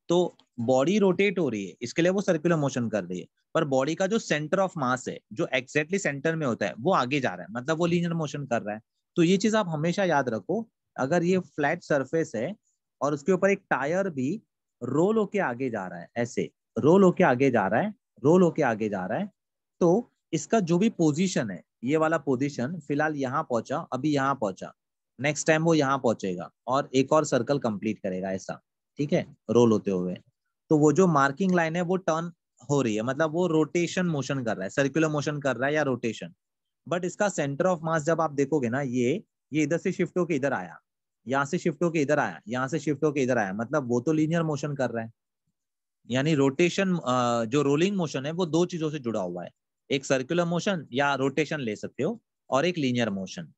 तो बॉडी रोटेट हो रही है इसके लिए वो सर्कुलर मोशन कर रही है पर बॉडी का जो सेंटर ऑफ मास है जो एक्जेक्टली सेंटर में होता है वो आगे जा रहा है मतलब वो लीनियर मोशन कर रहा है तो ये चीज आप हमेशा याद रखो अगर ये फ्लैट सरफेस है और उसके ऊपर एक टायर भी रोल होके आगे जा रहा है ऐसे रोल होके आगे जा रहा है रोल होके आगे जा रहा है तो इसका जो भी पोजिशन है ये वाला पोजिशन फिलहाल यहाँ पहुंचा अभी यहाँ पहुंचा नेक्स्ट टाइम वो यहाँ पहुंचेगा और एक और सर्कल कंप्लीट करेगा ऐसा ठीक है रोल होते हुए तो वो जो मार्किंग लाइन है वो टर्न हो रही है मतलब वो रोटेशन मोशन कर रहा है सर्कुलर मोशन कर रहा है या रोटेशन बट इसका सेंटर ऑफ मास जब आप देखोगे ना ये ये इधर से शिफ्ट होकर इधर आया यहाँ से शिफ्ट होकर इधर आया यहाँ से शिफ्ट होकर इधर आया मतलब वो तो लीनियर मोशन कर रहा है यानी रोटेशन जो रोलिंग मोशन है वो दो चीजों से जुड़ा हुआ है एक सर्कुलर मोशन या रोटेशन ले सकते हो और एक linear motion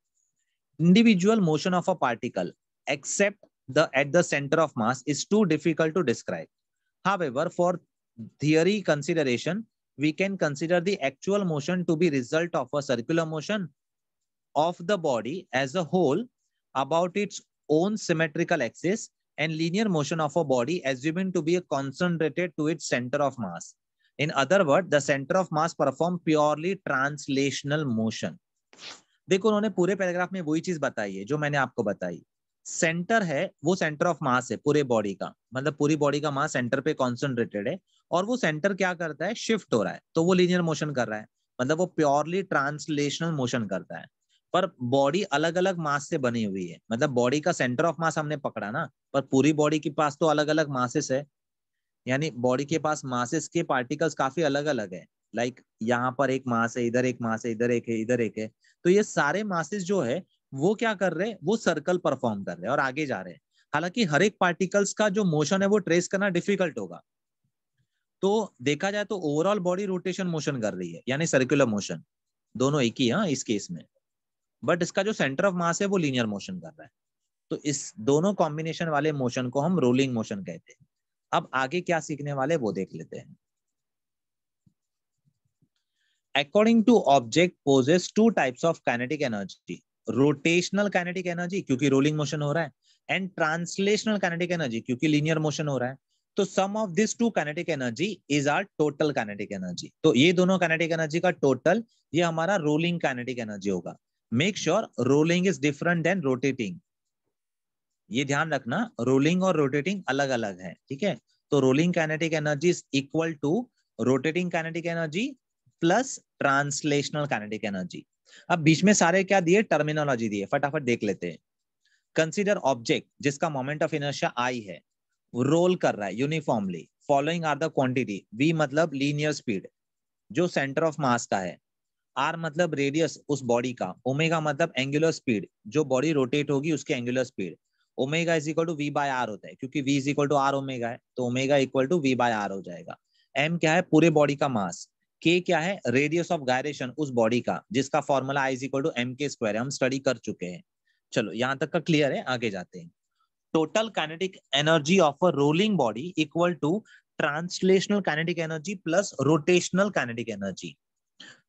individual motion of a particle except the at the center of mass is too difficult to describe. However, for theory consideration, we can consider the actual motion to be result of a circular motion of the body as a whole about its own symmetrical axis and linear motion of a body assuming to be a concentrated to its center of mass. In other word the center of mass perform purely translational motion. देखो उन्होंने पूरे paragraph में वही चीज बताई है जो मैंने आपको बताई सेंटर है वो सेंटर ऑफ मास है पूरे बॉडी का मतलब पूरी बॉडी का मास सेंटर पे कॉन्सेंट्रेटेड है और वो सेंटर क्या करता है शिफ्ट हो रहा है तो वो लीनियर मोशन कर रहा है मतलब वो प्योरली ट्रांसलेशनल मोशन करता है पर बॉडी अलग अलग मास से बनी हुई है मतलब बॉडी का सेंटर ऑफ मास हमने पकड़ा ना पर पूरी बॉडी के पास तो अलग अलग मासेस है यानी बॉडी के पास मासेस के पार्टिकल्स काफी अलग अलग है लाइक like, यहाँ पर एक मास है इधर एक मास है इधर एक है इधर एक है तो ये सारे मासेस जो है वो क्या कर रहे हैं वो सर्कल परफॉर्म कर रहे हैं और आगे जा रहे हैं हालांकि हर एक पार्टिकल्स का जो मोशन है वो ट्रेस करना डिफिकल्ट होगा तो देखा जाए तो ओवरऑल बॉडी रोटेशन मोशन कर रही है यानी सर्कुलर मोशन दोनों एक ही है इस केस में बट इसका जो सेंटर ऑफ मास है वो लीनियर मोशन कर रहा है तो इस दोनों कॉम्बिनेशन वाले मोशन को हम रोलिंग मोशन कहते हैं अब आगे क्या सीखने वाले वो देख लेते हैं according to object possess two types of kinetic energy rotational kinetic energy क्योंकि रोलिंग मोशन हो रहा है एंड ट्रांसलेशनल काइनेटिक एनर्जी क्योंकि लीनियर मोशन हो रहा है तो sum of this two kinetic energy is our total kinetic energy तो ये दोनों काइनेटिक एनर्जी का टोटल ये हमारा रोलिंग काइनेटिक एनर्जी होगा make sure rolling is different than rotating ये ध्यान रखना रोलिंग और रोटेटिंग अलग अलग है ठीक है तो rolling kinetic energy is equal to rotating kinetic energy plus translational kinetic energy अब बीच में सारे क्या दिए टर्मिनोलॉजी दिए फटाफट देख लेते हैं कंसिडर ऑब्जेक्ट जिसका मोमेंट ऑफ इनर्शिया आई है रोल कर रहा है uniformly following are the quantity V मतलब लीनियर स्पीड जो सेंटर ऑफ मास का है आर मतलब रेडियस उस बॉडी का ओमेगा मतलब एंगुलर स्पीड जो बॉडी रोटेट होगी उसकी angular speed omega is equal to V by R होता है क्योंकि V is equal to R omega है तो omega equal to V by R हो जाएगा एम क्या है पूरे बॉडी का मास के क्या है रेडियस ऑफ गायरेशन उस बॉडी का जिसका formula I equal to M K square हम स्टडी कर चुके हैं चलो यहाँ तक का क्लियर है आगे जाते हैं total kinetic energy of a rolling body equal to translational kinetic energy plus rotational kinetic energy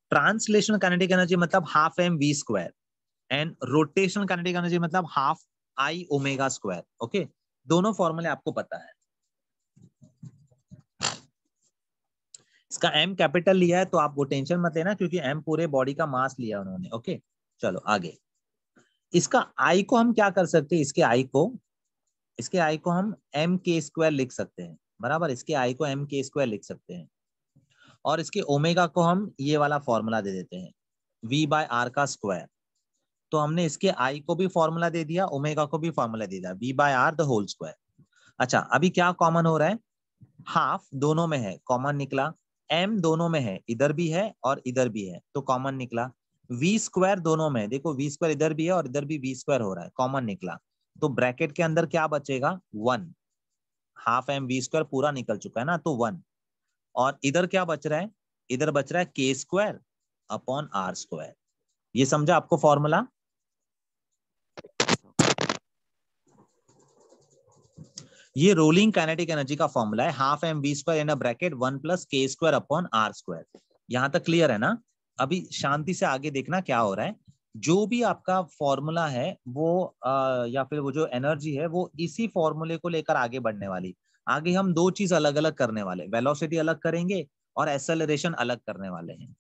translational kinetic energy मतलब half M V square and rotational kinetic energy मतलब half I omega square okay दोनों फॉर्मूले आपको पता है इसका M capital लिया है तो आप वो टेंशन मत लेना क्योंकि एम पूरे बॉडी का मास लिया उन्होंने ओके चलो आगे इसका आई को हम क्या कर सकते हैं इसके आई को इसके आई को हम एम के स्क्वायर लिख सकते हैं बराबर इसके आई को एम के स्क्वायर लिख सकते हैं और इसके ओमेगा को हम ये वाला फॉर्मूला दे देते हैं वी बाय आर का स्क्वायर तो हमने इसके आई को भी फॉर्मूला दे दिया ओमेगा को भी फॉर्मूला दे दिया V by R the whole square अच्छा अभी क्या कॉमन हो रहा है हाफ दोनों में है कॉमन निकला एम दोनों में है इधर भी है और इधर भी है तो कॉमन निकला वी स्क्वायर दोनों में देखो वी स्क्वायर इधर भी है और इधर भी वी स्क्वायर हो रहा है कॉमन निकला तो ब्रैकेट के अंदर क्या बचेगा one half M V square पूरा निकल चुका है ना तो वन और इधर क्या बच रहा है इधर बच रहा है के स्क्वायर अपॉन आर स्क्वायर ये समझा आपको फॉर्मूला ये रोलिंग काइनेटिक एनर्जी का फॉर्मूला है half M V square in bracket one plus के स्क्वायर अपॉन आर स्क्वायर यहाँ तक क्लियर है ना अभी शांति से आगे देखना क्या हो रहा है जो भी आपका फॉर्मूला है वो आ, या फिर वो जो एनर्जी है वो इसी फॉर्मूले को लेकर आगे बढ़ने वाली आगे हम दो चीज अलग अलग करने वाले वेलोसिटी अलग करेंगे और एसेलरेशन अलग करने वाले हैं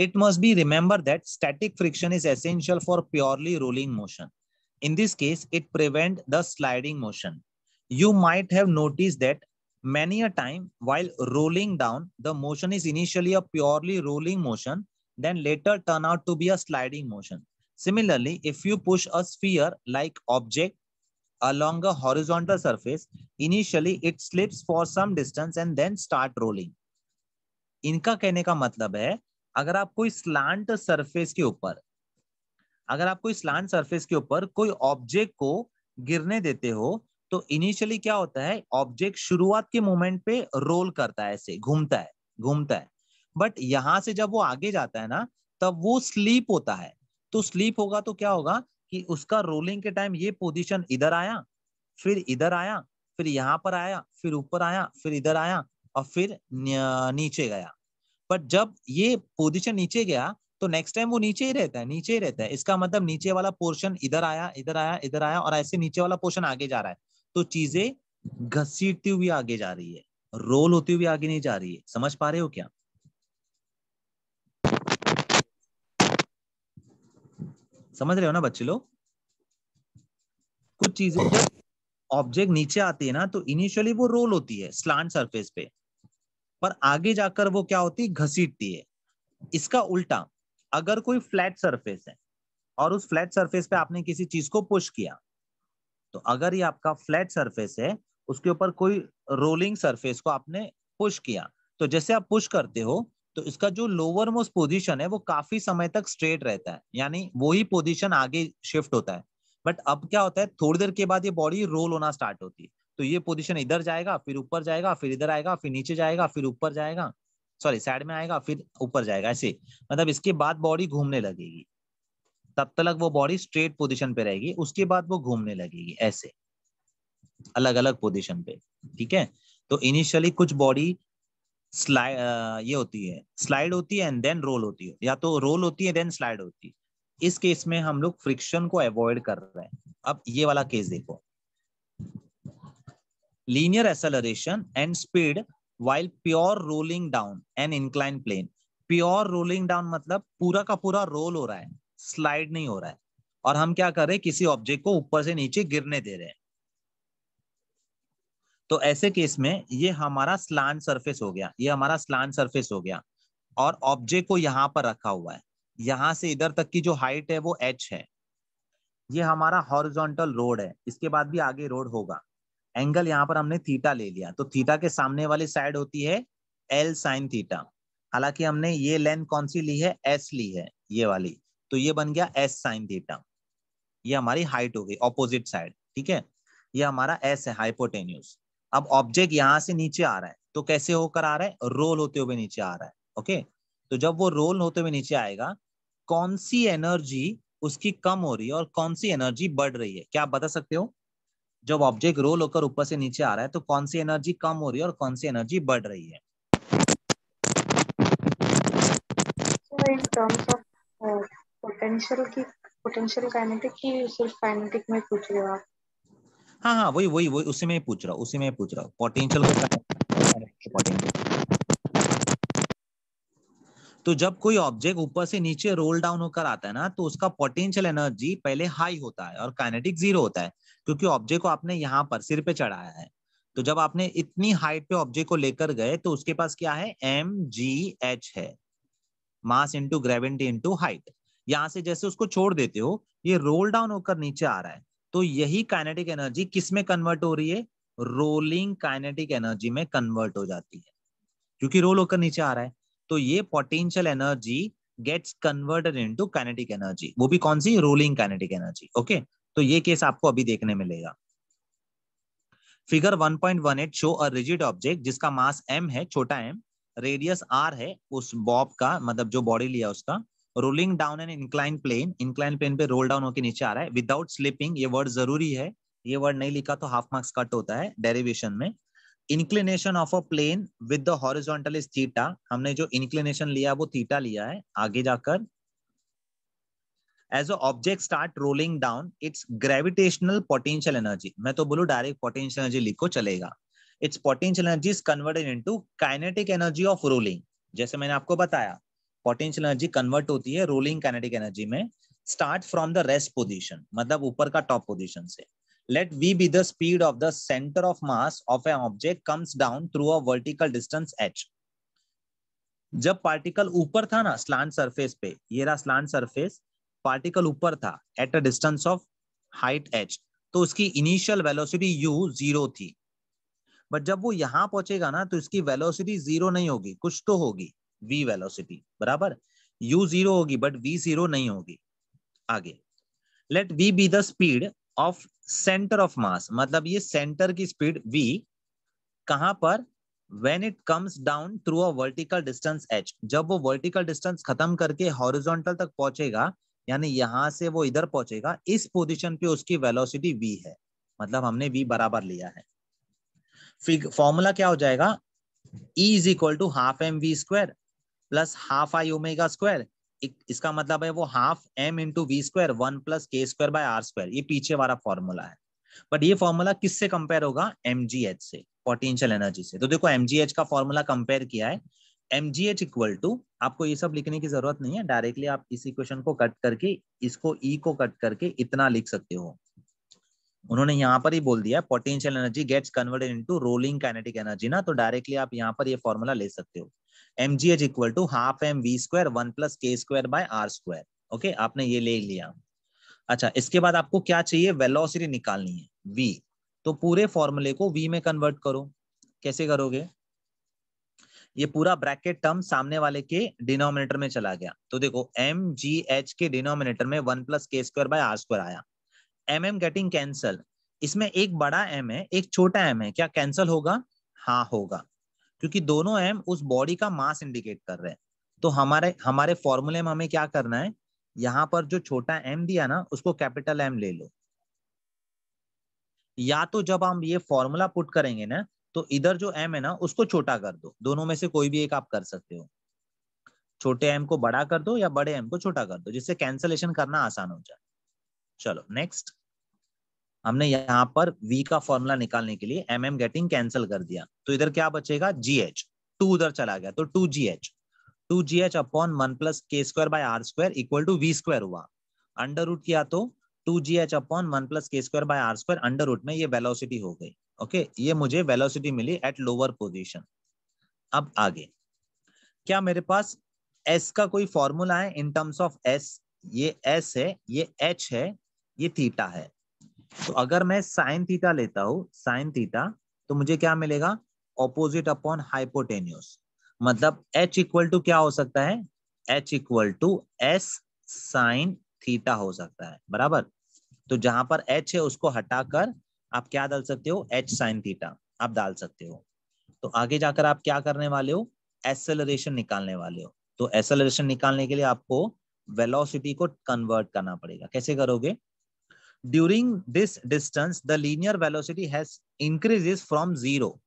it must be remember that static friction is essential for purely rolling motion in this case it prevent the sliding motion you might have noticed that many a time while rolling down, the motion is initially a purely rolling motion, then later turn out to be a sliding motion. Similarly, if you push a sphere like object along a horizontal surface, initially it slips for some distance and then start rolling. इनका कहने का मतलब है अगर आप कोई slant surface के ऊपर अगर आप कोई स्लांट सरफेस के ऊपर कोई ऑब्जेक्ट को गिरने देते हो तो इनिशियली क्या होता है ऑब्जेक्ट शुरुआत के मोमेंट पे रोल करता है ऐसे घूमता है घूमता है बट यहां से जब वो आगे जाता है ना तब वो स्लीप होता है तो स्लीप होगा तो क्या होगा कि उसका रोलिंग के टाइम ये पोजीशन इधर आया फिर इधर आया फिर यहाँ पर आया फिर ऊपर आया फिर इधर आया और फिर नीचे गया बट जब ये पोजीशन नीचे गया तो नेक्स्ट टाइम वो नीचे ही रहता है नीचे ही रहता है इसका मतलब नीचे वाला पोर्शन इधर आया इधर आया इधर आया और ऐसे नीचे वाला पोर्शन आगे जा रहा है तो चीजें घसीटती हुई आगे जा रही है रोल होती हुई आगे नहीं जा रही है समझ पा रहे हो क्या समझ रहे हो ना बच्चे लोग कुछ चीजें जब ऑब्जेक्ट नीचे आती है ना तो इनिशियली वो रोल होती है स्लांट सरफेस पे पर आगे जाकर वो क्या होती है घसीटती है इसका उल्टा अगर कोई फ्लैट सरफेस है और उस फ्लैट सरफेस पे आपने किसी चीज को पुश किया तो अगर ये आपका फ्लैट सरफेस है उसके ऊपर कोई रोलिंग सरफेस को आपने पुश किया तो जैसे आप पुश करते हो तो इसका जो लोअर मोस्ट पोजिशन है वो काफी समय तक स्ट्रेट रहता है यानी वही पोजिशन आगे शिफ्ट होता है बट अब क्या होता है थोड़ी देर के बाद ये बॉडी रोल होना स्टार्ट होती है तो ये पोजिशन इधर जाएगा फिर ऊपर जाएगा फिर इधर आएगा फिर नीचे जाएगा फिर ऊपर जाएगा सॉरी साइड में आएगा फिर ऊपर जाएगा ऐसे मतलब इसके बाद बॉडी घूमने लगेगी तब तक वो बॉडी स्ट्रेट पोजिशन पे रहेगी उसके बाद वो घूमने लगेगी ऐसे अलग अलग पोजिशन पे ठीक है तो इनिशियली कुछ बॉडी स्लाइड ये होती है स्लाइड होती है एंड देन रोल होती है या तो रोल होती है देन स्लाइड होती है इस केस में हम लोग फ्रिक्शन को अवॉइड कर रहे हैं अब ये वाला केस देखो linear acceleration and speed while pure rolling down and incline plane pure rolling down मतलब पूरा का पूरा रोल हो रहा है स्लाइड नहीं हो रहा है और हम क्या कर रहे हैं किसी ऑब्जेक्ट को ऊपर से नीचे गिरने दे रहे हैं तो ऐसे केस में ये हमारा स्लान सरफेस हो गया ये हमारा स्लान सरफेस हो गया और ऑब्जेक्ट को यहाँ पर रखा हुआ है यहां से इधर तक की जो हाइट है वो एच है ये हमारा हॉरिजॉन्टल रोड है इसके बाद भी आगे रोड होगा एंगल यहाँ पर हमने थीटा ले लिया तो थीटा के सामने वाली साइड होती है एल साइन थीटा हालांकि हमने ये लेंथ कौन सी ली है एस ली है ये वाली तो ये बन गया एस साइन थीटा ये हमारी हाइट हो गई ऑपोजिट साइड ठीक है ये हमारा एस है हाइपोटेन्यूस अब ऑब्जेक्ट यहां से नीचे आ रहा है तो कैसे होकर आ रहा है रोल होते हुए नीचे आ रहा है ओके तो जब वो रोल होते हुए नीचे आएगा कौन सी एनर्जी उसकी कम हो रही है और कौन सी एनर्जी बढ़ रही है क्या आप बता सकते हो जब ऑब्जेक्ट रोल होकर ऊपर से नीचे आ रहा है तो कौन सी एनर्जी कम हो रही है और कौन सी एनर्जी बढ़ रही है so पोटेंशियल की पोटेंशियल काइनेटिक की सिर्फ काइनेटिक में पूछ रहे हो आप हाँ हाँ वही वही वही उसी में ही पूछ रहा हूँ उसी में ही पूछ रहा हूँ पोटेंशियल तो जब कोई ऑब्जेक्ट ऊपर से नीचे रोल डाउन होकर आता है ना तो उसका पोटेंशियल एनर्जी पहले हाई होता है और काइनेटिक जीरो होता है क्योंकि ऑब्जेक्ट को आपने यहाँ पर सिर पे चढ़ाया है तो जब आपने इतनी हाइट पे ऑब्जेक्ट को लेकर गए तो उसके पास क्या है एम जी एच है mass into gravity into height यहाँ से जैसे उसको छोड़ देते हो ये रोल डाउन होकर नीचे आ रहा है तो यही काइनेटिक एनर्जी किस में कन्वर्ट हो रही है रोलिंग काइनेटिक एनर्जी में कन्वर्ट हो जाती है क्योंकि रोल होकर नीचे आ रहा है तो ये potential energy gets converted into kinetic energy वो भी कौन सी रोलिंग काइनेटिक एनर्जी ओके तो ये केस आपको अभी देखने मिलेगा figure 1.18 show a rigid object जिसका मास m है छोटा m रेडियस r है उस बॉब का मतलब जो बॉडी लिया उसका rolling down an incline plane incline plane पे रोल डाउन होकर नीचे आ रहा है विदाउट स्लिपिंग ये वर्ड जरूरी है ये वर्ड नहीं लिखा तो हाफ मार्क्स कट होता है डेरिवेशन में inclination of a plane with the horizontal is theta हमने जो इंक्लिनेशन लिया वो थीटा लिया है आगे जाकर as a object start rolling down its gravitational potential energy मैं तो बोलू डायरेक्ट पोटेंशियल एनर्जी लिखो चलेगा its potential energy is converted into kinetic energy of rolling जैसे मैंने आपको बताया पोटेंशियल एनर्जी कन्वर्ट होती है रोलिंग कैनेटिक एनर्जी में start from the rest position मतलब ऊपर का टॉप पोजिशन से let V be the speed of the centre of mass of an object comes down through a vertical distance H जब particle ऊपर था ना slant surface पे ये रहा स्लांट सरफेस पार्टिकल ऊपर था at a distance of height H तो उसकी इनिशियल वेलोसिटी यू जीरो थी बट जब वो यहां पहुंचेगा ना तो इसकी वेलोसिटी जीरो नहीं होगी कुछ तो होगी वी वेलोसिटी बराबर यू जीरो होगी बट वी जीरो नहीं होगी आगे let V be the speed of centre of mass मतलब ये सेंटर की स्पीड वी कहां पर When it comes down through a vertical distance h, जब वो vertical distance खत्म करके horizontal तक पहुंचेगा यानी यहां से वो इधर पहुंचेगा इस position पे उसकी velocity v है मतलब हमने v बराबर लिया है फिर formula क्या हो जाएगा E is equal to half M V square plus half I omega square इसका मतलब है वो half M into V square one plus के स्क्वायर बाय आर स्क्वायर ये पीछे वाला फॉर्मूला है बट ये फॉर्मूला किससे कंपेयर होगा एम से पोटेंशियल एनर्जी से तो देखो एम का फॉर्मूला कंपेयर किया है M G H equal to आपको ये सब लिखने की जरूरत नहीं है डायरेक्टली आप इस इक्वेशन को कट करके इसको ई e को कट करके इतना लिख सकते हो उन्होंने यहाँ पर ही बोल दिया potential energy gets converted into rolling kinetic energy ना तो डायरेक्टली आप यहाँ पर ये यह फॉर्मूला ले सकते हो M G H equal to half M V square one plus के square by are square okay आपने ये ले लिया अच्छा इसके बाद आपको क्या चाहिए वेलोसिटी निकालनी है वी तो पूरे फॉर्मूले को वी में कन्वर्ट करो कैसे करोगे ये पूरा ब्रैकेट टर्म सामने वाले के डिनोमिनेटर में चला गया तो देखो एम जी एच के डिनोमिनेटर में वन प्लस के स्क्वायर बाय आर स्क्वायर आया एम एम गेटिंग कैंसल इसमें एक बड़ा एम है एक छोटा एम है क्या कैंसल होगा हाँ होगा क्योंकि दोनों एम उस बॉडी का मास इंडिकेट कर रहे हैं तो हमारे हमारे फॉर्मूले में हमें क्या करना है यहां पर जो छोटा एम दिया ना उसको कैपिटल एम ले लो या तो जब हम ये फॉर्मूला पुट करेंगे ना तो इधर जो एम है ना उसको छोटा कर दो दोनों में से कोई भी एक आप कर सकते हो छोटे एम को बड़ा कर दो या बड़े एम को छोटा कर दो जिससे कैंसलेशन करना आसान हो जाए चलो नेक्स्ट हमने यहाँ पर v का फॉर्मूला निकालने के लिए एम एम गेटिंग कैंसिल कर दिया तो इधर क्या बचेगा जी एच टू उधर चला गया तो two G H two G H upon one plus के square by are square equal to V square हुआ अंडर रूट किया तो two G H upon one plus के square by are square under root में ये velocity हो गई okay ये मुझे वेलोसिटी मिली एट लोअर पोजिशन अब आगे क्या मेरे पास एस का कोई फॉर्मूला है इन टर्म्स ऑफ एस ये एस है ये एच है ये थीटा है तो अगर मैं साइन थीटा लेता हूं साइन थीटा तो मुझे क्या मिलेगा ऑपोजिट अपॉन हाइपोटेन्यूस मतलब h इक्वल टू क्या हो सकता है h equal to S sine theta हो सकता है बराबर तो जहां पर h है उसको हटाकर आप क्या डाल सकते हो h साइन थीटा आप डाल सकते हो तो आगे जाकर आप क्या करने वाले हो एसेलरेशन निकालने वाले हो तो एसेलरेशन निकालने के लिए आपको वेलोसिटी को कन्वर्ट करना पड़ेगा कैसे करोगे during this distance the linear velocity has increases from zero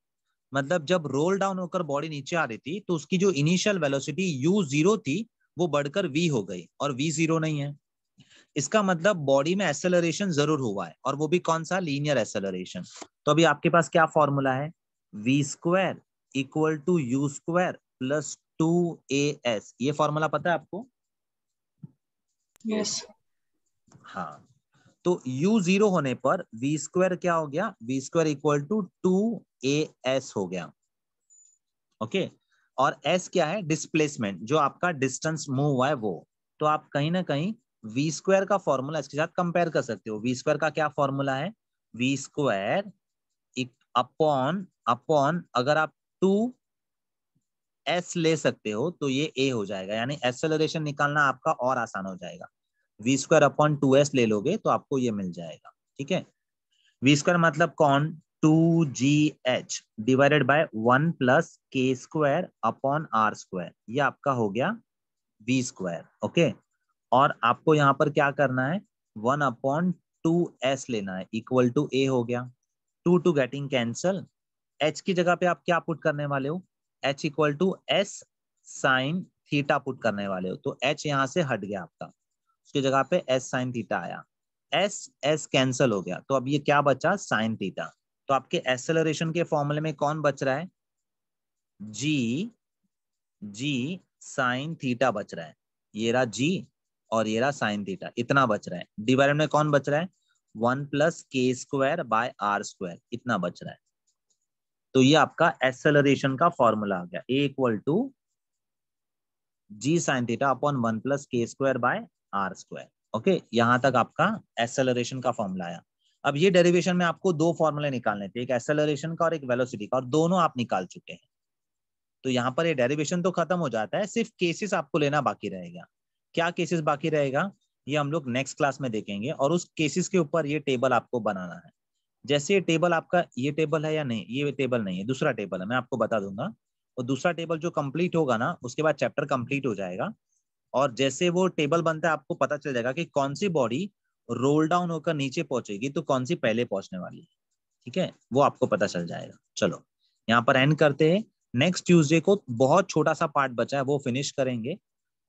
मतलब जब रोल डाउन होकर बॉडी नीचे आ रही थी तो उसकी जो इनिशियल वेलोसिटी यू जीरो थी वो बढ़कर v हो गई और v जीरो नहीं है इसका मतलब बॉडी में एक्सेलरेशन जरूर हुआ है और वो भी कौन सा लीनियर एक्सेलरेशन तो अभी आपके पास क्या फॉर्मूला है V square equal to U square plus two A S ये फॉर्मूला पता है आपको यस yes. हाँ तो u जीरो होने पर v स्क्वायर क्या हो गया v square equal to two A S हो गया ओके okay? और s क्या है डिस्प्लेसमेंट जो आपका डिस्टेंस मूव हुआ है वो तो आप कहीं ना कहीं v स्क्वायर का फॉर्मूला इसके साथ कंपेयर कर सकते हो v स्क्वायर का क्या फॉर्मूला है v स्क्वायर अपॉन अपॉन अगर आप टू एस ले सकते हो तो ये ए हो जाएगा यानी एक्सेलरेशन निकालना आपका और आसान हो जाएगा V square upon two S ले लोगे तो आपको ये मिल जाएगा ठीक है वी स्क्वायर मतलब कौन two G H divided by one plus के स्क्वायर अपॉन आर स्क्वायर ये आपका हो गया वी स्क्वायर ओके और आपको यहां पर क्या करना है वन अपॉन टू एस लेना है इक्वल टू ए हो गया two two getting cancel H की जगह पे आप क्या पुट करने वाले हो H equal to S sine theta put करने वाले हो तो एच यहां से हट गया आपका उसकी जगह पे एस साइन थीटा आया एस एस कैंसल हो गया तो अब ये क्या बचा साइन थीटा तो आपके एसेलरेशन के फॉर्मूले में कौन बच रहा है जी जी साइन थीटा बच रहा है ये रहा जी और ये रहा साइन थीटा इतना बच रहा है डिवाइड में कौन बच रहा है वन प्लस के स्क्वायर बाय आर स्क्वायर इतना बच रहा है तो ये आपका एसेलरेशन का फॉर्मूला आ गया a equal to g sine theta upon one plus के square by are square okay यहां तक आपका एक्सेलरेशन का फॉर्मूला आया अब ये डेरिवेशन में आपको दो फॉर्मूले निकालने थे एक एक्सेलरेशन का और एक वेलोसिटी का और दोनों आप निकाल चुके हैं तो यहाँ पर ये डेरिवेशन तो खत्म हो जाता है सिर्फ केसेस आपको लेना बाकी रहेगा क्या केसेस बाकी रहेगा ये हम लोग नेक्स्ट क्लास में देखेंगे और उस केसेस के ऊपर ये टेबल आपको बनाना है जैसे ये टेबल आपका ये टेबल है या नहीं ये टेबल नहीं है दूसरा टेबल है मैं आपको बता दूंगा और दूसरा टेबल जो कम्प्लीट होगा ना उसके बाद चैप्टर कम्प्लीट हो जाएगा और जैसे वो टेबल बनता है आपको पता चल जाएगा कि कौन सी बॉडी रोल डाउन होकर नीचे पहुंचेगी तो कौन सी पहले पहुंचने वाली है ठीक है वो आपको पता चल जाएगा चलो यहाँ पर एंड करते हैं नेक्स्ट ट्यूजडे को बहुत छोटा सा पार्ट बचा है वो फिनिश करेंगे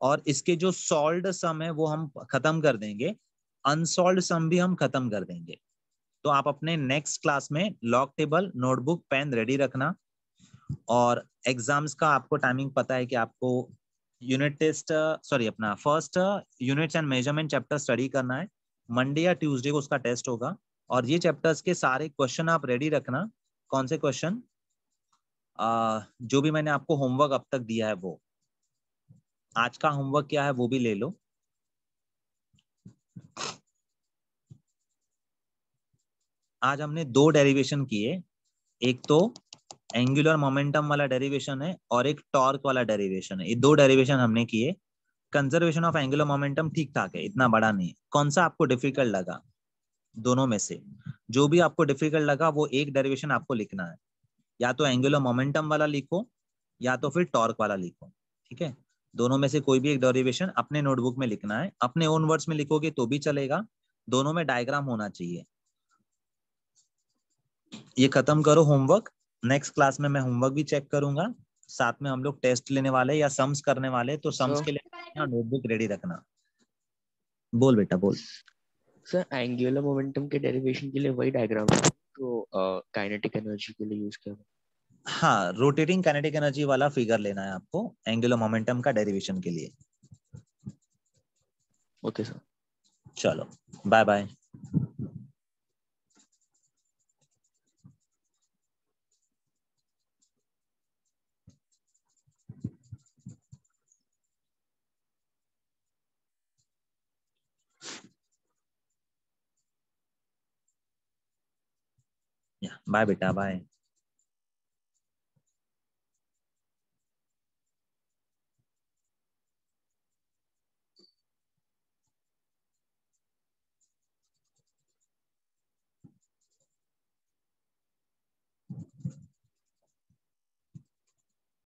और इसके जो सॉल्ड सम है वो हम खत्म कर देंगे अनसॉल्ड सम भी हम खत्म कर देंगे तो आप अपने नेक्स्ट क्लास में log table notebook pen ready रखना और एग्जाम्स का आपको टाइमिंग पता है कि आपको यूनिट टेस्ट सॉरी अपना first units and measurement chapter study करना है मंडे या ट्यूसडे को उसका टेस्ट होगा और ये चैप्टर्स के सारे क्वेश्चन आप रेडी रखना कौन से क्वेश्चन uh, जो भी मैंने आपको होमवर्क अब तक दिया है वो आज का होमवर्क क्या है वो भी ले लो आज हमने दो डेरिवेशन किए एक तो एंगुलर मोमेंटम वाला डेरिवेशन है और एक टॉर्क वाला डेरिवेशन है ये दो डेरिवेशन हमने किए कंजर्वेशन ऑफ एंगुलर मोमेंटम ठीक ठाक है इतना बड़ा नहीं है कौन सा आपको डिफिकल्ट लगा दोनों में से जो भी आपको डिफिकल्ट लगा वो एक डेरिवेशन आपको लिखना है या तो एंगुलर मोमेंटम वाला लिखो या तो फिर टॉर्क वाला लिखो ठीक है दोनों में से कोई भी एक डेरिवेशन अपने नोटबुक में लिखना है अपने ओन वर्ड्स में लिखोगे तो भी चलेगा दोनों में डायग्राम होना चाहिए ये खत्म करो होमवर्क नेक्स्ट क्लास में मैं होमवर्क भी चेक करूंगा साथ में हम लोग टेस्ट लेने वाले या सम्स करने वाले तो सम्स के लिए नोटबुक रेडी रखना बोल बेटा बोल सर एंगुलर मोमेंटम के डेरिवेशन के लिए वही डायग्राम तो काइनेटिक एनर्जी के लिए यूज किया हाँ रोटेटिंग काइनेटिक एनर्जी वाला फिगर लेना है आपको एंगुलर मोमेंटम का डेरिवेशन के लिए ओके सर चलो बाय बाय बाय बेटा बाय